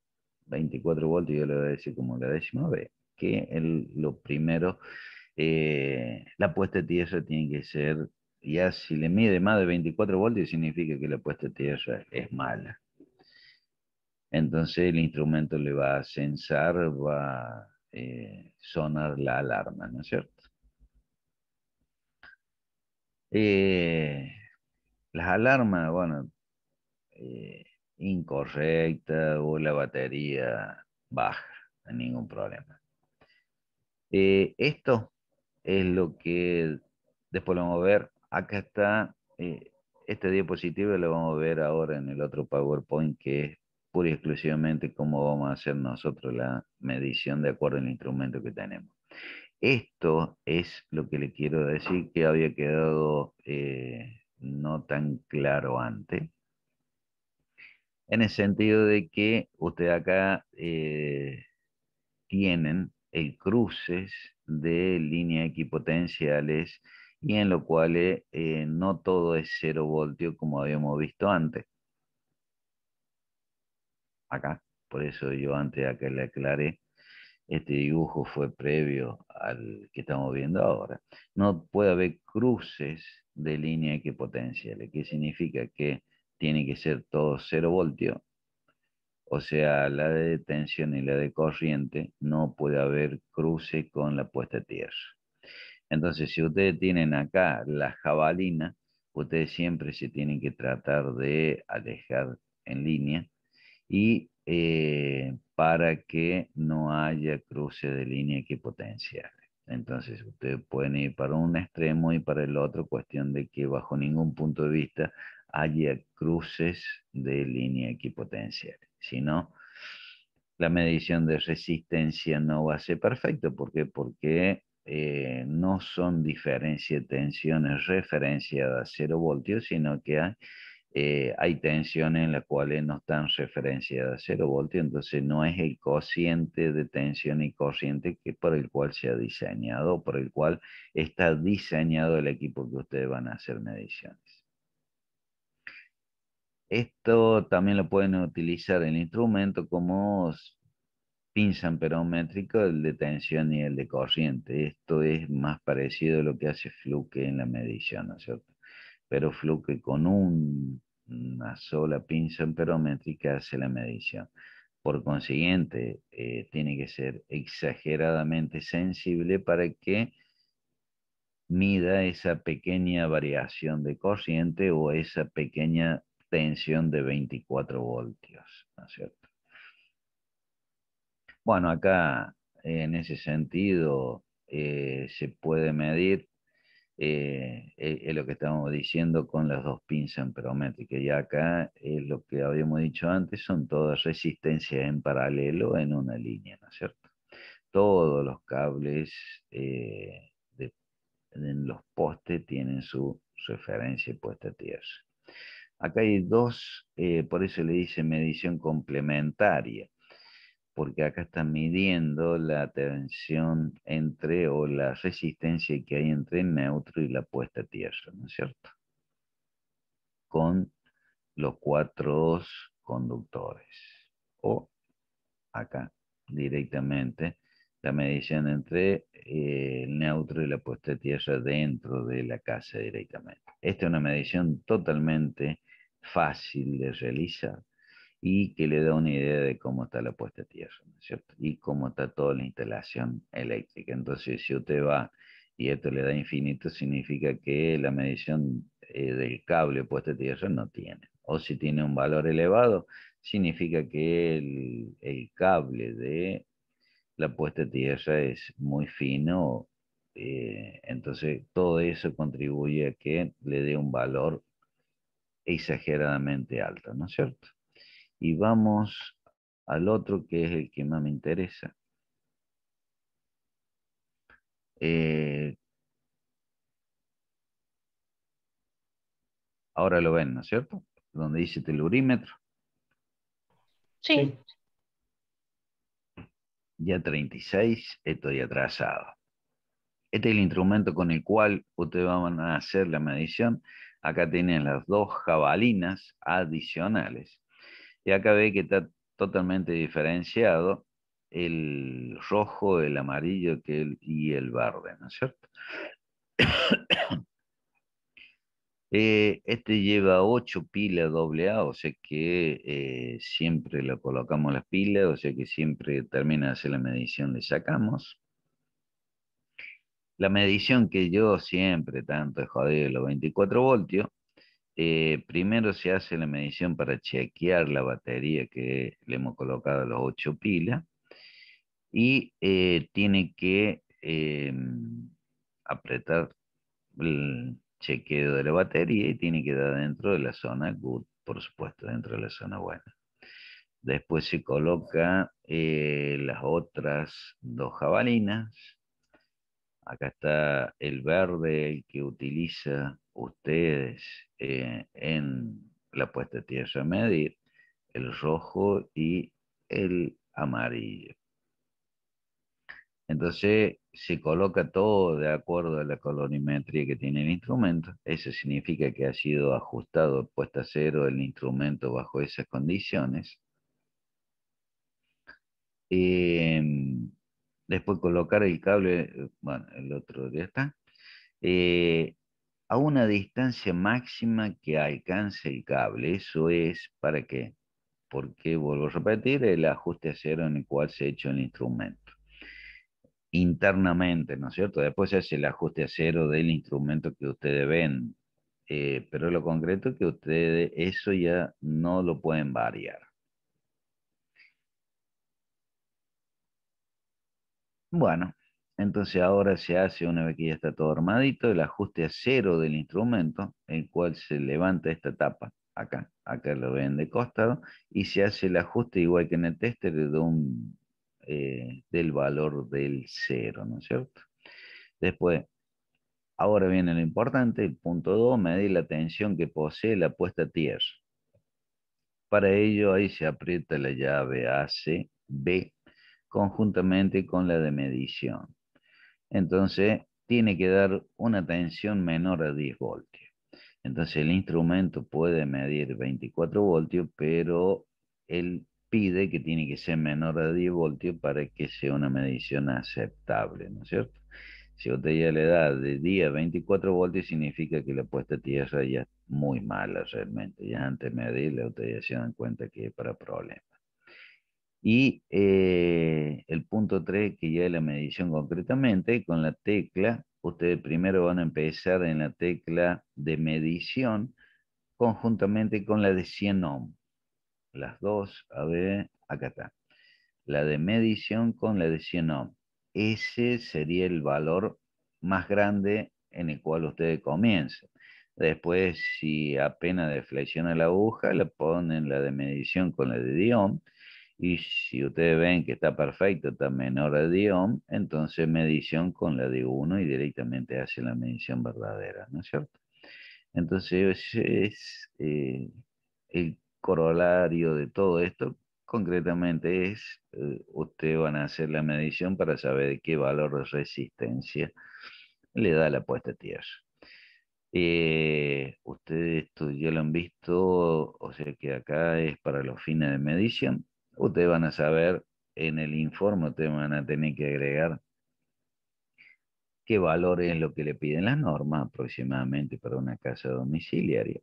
24 voltios, yo le voy a decir como la décima vez, que el, lo primero, eh, la puesta de tierra tiene que ser ya si le mide más de 24 voltios, significa que la puesta a tierra es mala. Entonces el instrumento le va a censar, va a eh, sonar la alarma, ¿no es cierto? Eh, las alarmas, bueno, eh, incorrecta o la batería baja, no hay ningún problema. esto es lo que después lo vamos a ver acá está, eh, este esta diapositiva la vamos a ver ahora en el otro PowerPoint que es pura y exclusivamente cómo vamos a hacer nosotros la medición de acuerdo al instrumento que tenemos. Esto es lo que le quiero decir que había quedado eh, no tan claro antes. En el sentido de que ustedes acá eh, tienen el cruces de líneas equipotenciales y en lo cual eh, eh, no todo es 0 voltio como habíamos visto antes. Acá, por eso yo antes acá le aclaré, este dibujo fue previo al que estamos viendo ahora. No puede haber cruces de línea equipotencial, que significa que tiene que ser todo 0 voltio. O sea, la de tensión y la de corriente no puede haber cruce con la puesta a tierra. Entonces, si ustedes tienen acá la jabalina, ustedes siempre se tienen que tratar de alejar en línea y eh, para que no haya cruce de línea equipotencial. Entonces, ustedes pueden ir para un extremo y para el otro, cuestión de que bajo ningún punto de vista haya cruces de línea equipotencial. Si no, la medición de resistencia no va a ser perfecta. ¿Por qué? Porque eh, no son diferencias de tensiones referenciadas a 0 voltios, sino que eh, hay, tensiones en las cuales no están referenciadas a 0 voltios, entonces no es el cociente de tensión y corriente que por el cual se ha diseñado, por el cual está diseñado el equipo que ustedes van a hacer mediciones. Esto también lo pueden utilizar el instrumento como Pinza perométrico, el de tensión y el de corriente. Esto es más parecido a lo que hace Fluke en la medición, ¿no es cierto? Pero Fluke con una sola pinza amperométrica hace la medición. Por consiguiente, eh, tiene que ser exageradamente sensible para que mida esa pequeña variación de corriente o esa pequeña tensión de 24 voltios, ¿no es cierto? Bueno, acá en ese sentido eh, se puede medir eh, eh, lo que estamos diciendo con las dos pinzas emperométricas. Y acá es lo que habíamos dicho antes, son todas resistencias en paralelo en una línea, ¿no es cierto? Todos los cables en los postes tienen su referencia puesta a tierra. Acá hay dos, por eso le dice medición complementaria porque acá están midiendo la tensión entre o la resistencia que hay entre el neutro y la puesta tierra, ¿no es cierto? Con los cuatro conductores. O acá directamente la medición entre eh, el neutro y la puesta a tierra dentro de la casa directamente. Esta es una medición totalmente fácil de realizar y que le da una idea de cómo está la puesta a tierra, ¿no es cierto? Y cómo está toda la instalación eléctrica. Entonces, si usted va y esto le da infinito, significa que la medición eh, del cable puesta a tierra no tiene. O si tiene un valor elevado, significa que el, cable de la puesta a tierra es muy fino. Eh, entonces, todo eso contribuye a que le dé un valor exageradamente alto, ¿no es cierto? y vamos al otro que es el que más me interesa. Eh, ahora lo ven, ¿no es cierto? Donde dice telurímetro. Sí. Ya 36, estoy atrasado. Este es el instrumento con el cual ustedes van a hacer la medición. Acá tienen las dos jabalinas adicionales y acá ve que está totalmente diferenciado el rojo, el amarillo y el verde, ¿no es cierto? [COUGHS] Eh, este lleva 8 pilas AA, o sea que eh, siempre le colocamos las pilas, o sea que siempre termina de hacer la medición, le sacamos. La medición que yo siempre tanto es jodido los 24 voltios, eh, primero se hace la medición para chequear la batería que le hemos colocado a las 8 pilas y eh, tiene que eh, apretar el chequeo de la batería y tiene que dar dentro de la zona good, por supuesto, dentro de la zona buena. Después se coloca las otras dos jabalinas. Acá está el verde, el que utiliza ustedes eh, en la puesta de tierra a medir el rojo y el amarillo. Entonces se coloca todo de acuerdo a la colorimetría que tiene el instrumento. Eso significa que ha sido ajustado, puesta a cero el instrumento bajo esas condiciones. Em, después colocar el cable, eh, bueno, el otro ya está. Eh, a una distancia máxima que alcance el cable. Eso es para qué. Porque, vuelvo a repetir, el ajuste a cero en el cual se ha hecho el instrumento. Internamente, ¿no es cierto? Después se hace el ajuste a cero del instrumento que ustedes ven. Eh, pero lo concreto es que ustedes eso ya no lo pueden variar. Bueno. Entonces ahora se hace, una vez que ya está todo armadito, el ajuste a cero del instrumento, el cual se levanta esta tapa acá, acá lo ven de costado, y se hace el ajuste igual que en el tester de eh, del valor del cero, ¿no es cierto? Después, ahora viene lo importante, el punto 2, medir la tensión que posee la puesta tierra. Para ello, ahí se aprieta la llave ACB, b conjuntamente con la de medición entonces tiene que dar una tensión menor a 10 voltios. Entonces el instrumento puede medir 24 voltios, pero él pide que tiene que ser menor a 10 voltios para que sea una medición aceptable, ¿no es cierto? Si usted ya le da de día 24 voltios, significa que la puesta a tierra ya es muy mala realmente. Ya antes de medir, usted ya se dan cuenta que es para problemas. Y eh, el punto 3, que ya es la medición concretamente, con la tecla, ustedes primero van a empezar en la tecla de medición conjuntamente con la de 100 ohm. Las dos, a ver, acá está. La de medición con la de 100 ohm. Ese sería el valor más grande en el cual ustedes comienzan. Después, si apenas deflexiona la aguja, le ponen la de medición con la de 10 ohm y si ustedes ven que está perfecto, está menor a d ohm, entonces medición con la de 1 y directamente hace la medición verdadera, ¿no es cierto? Entonces es eh, el corolario de todo esto, concretamente es, eh, ustedes van a hacer la medición para saber qué valor de resistencia le da la puesta a tierra. Eh, ustedes esto ya lo han visto, o sea que acá es para los fines de medición ustedes van a saber en el informe, ustedes van a tener que agregar qué valor es lo que le piden las normas aproximadamente para una casa domiciliaria.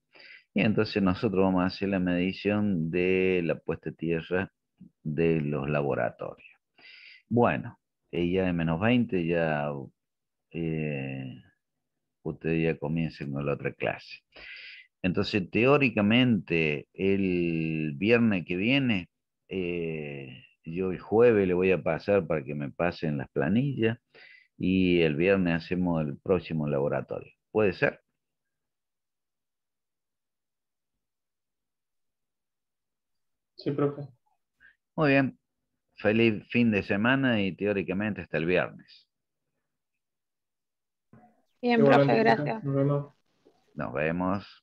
Y entonces nosotros vamos a hacer la medición de la puesta a tierra de los laboratorios. Bueno, ya de menos 20 ya eh, ustedes ya comiencen con la otra clase. Entonces, teóricamente, el viernes que viene eh, yo el jueves le voy a pasar para que me pasen las planillas y el viernes hacemos el próximo laboratorio. ¿Puede ser? Sí, profe. Muy bien. Feliz fin de semana y teóricamente hasta el viernes. Bien, profe, gracias. Nos vemos.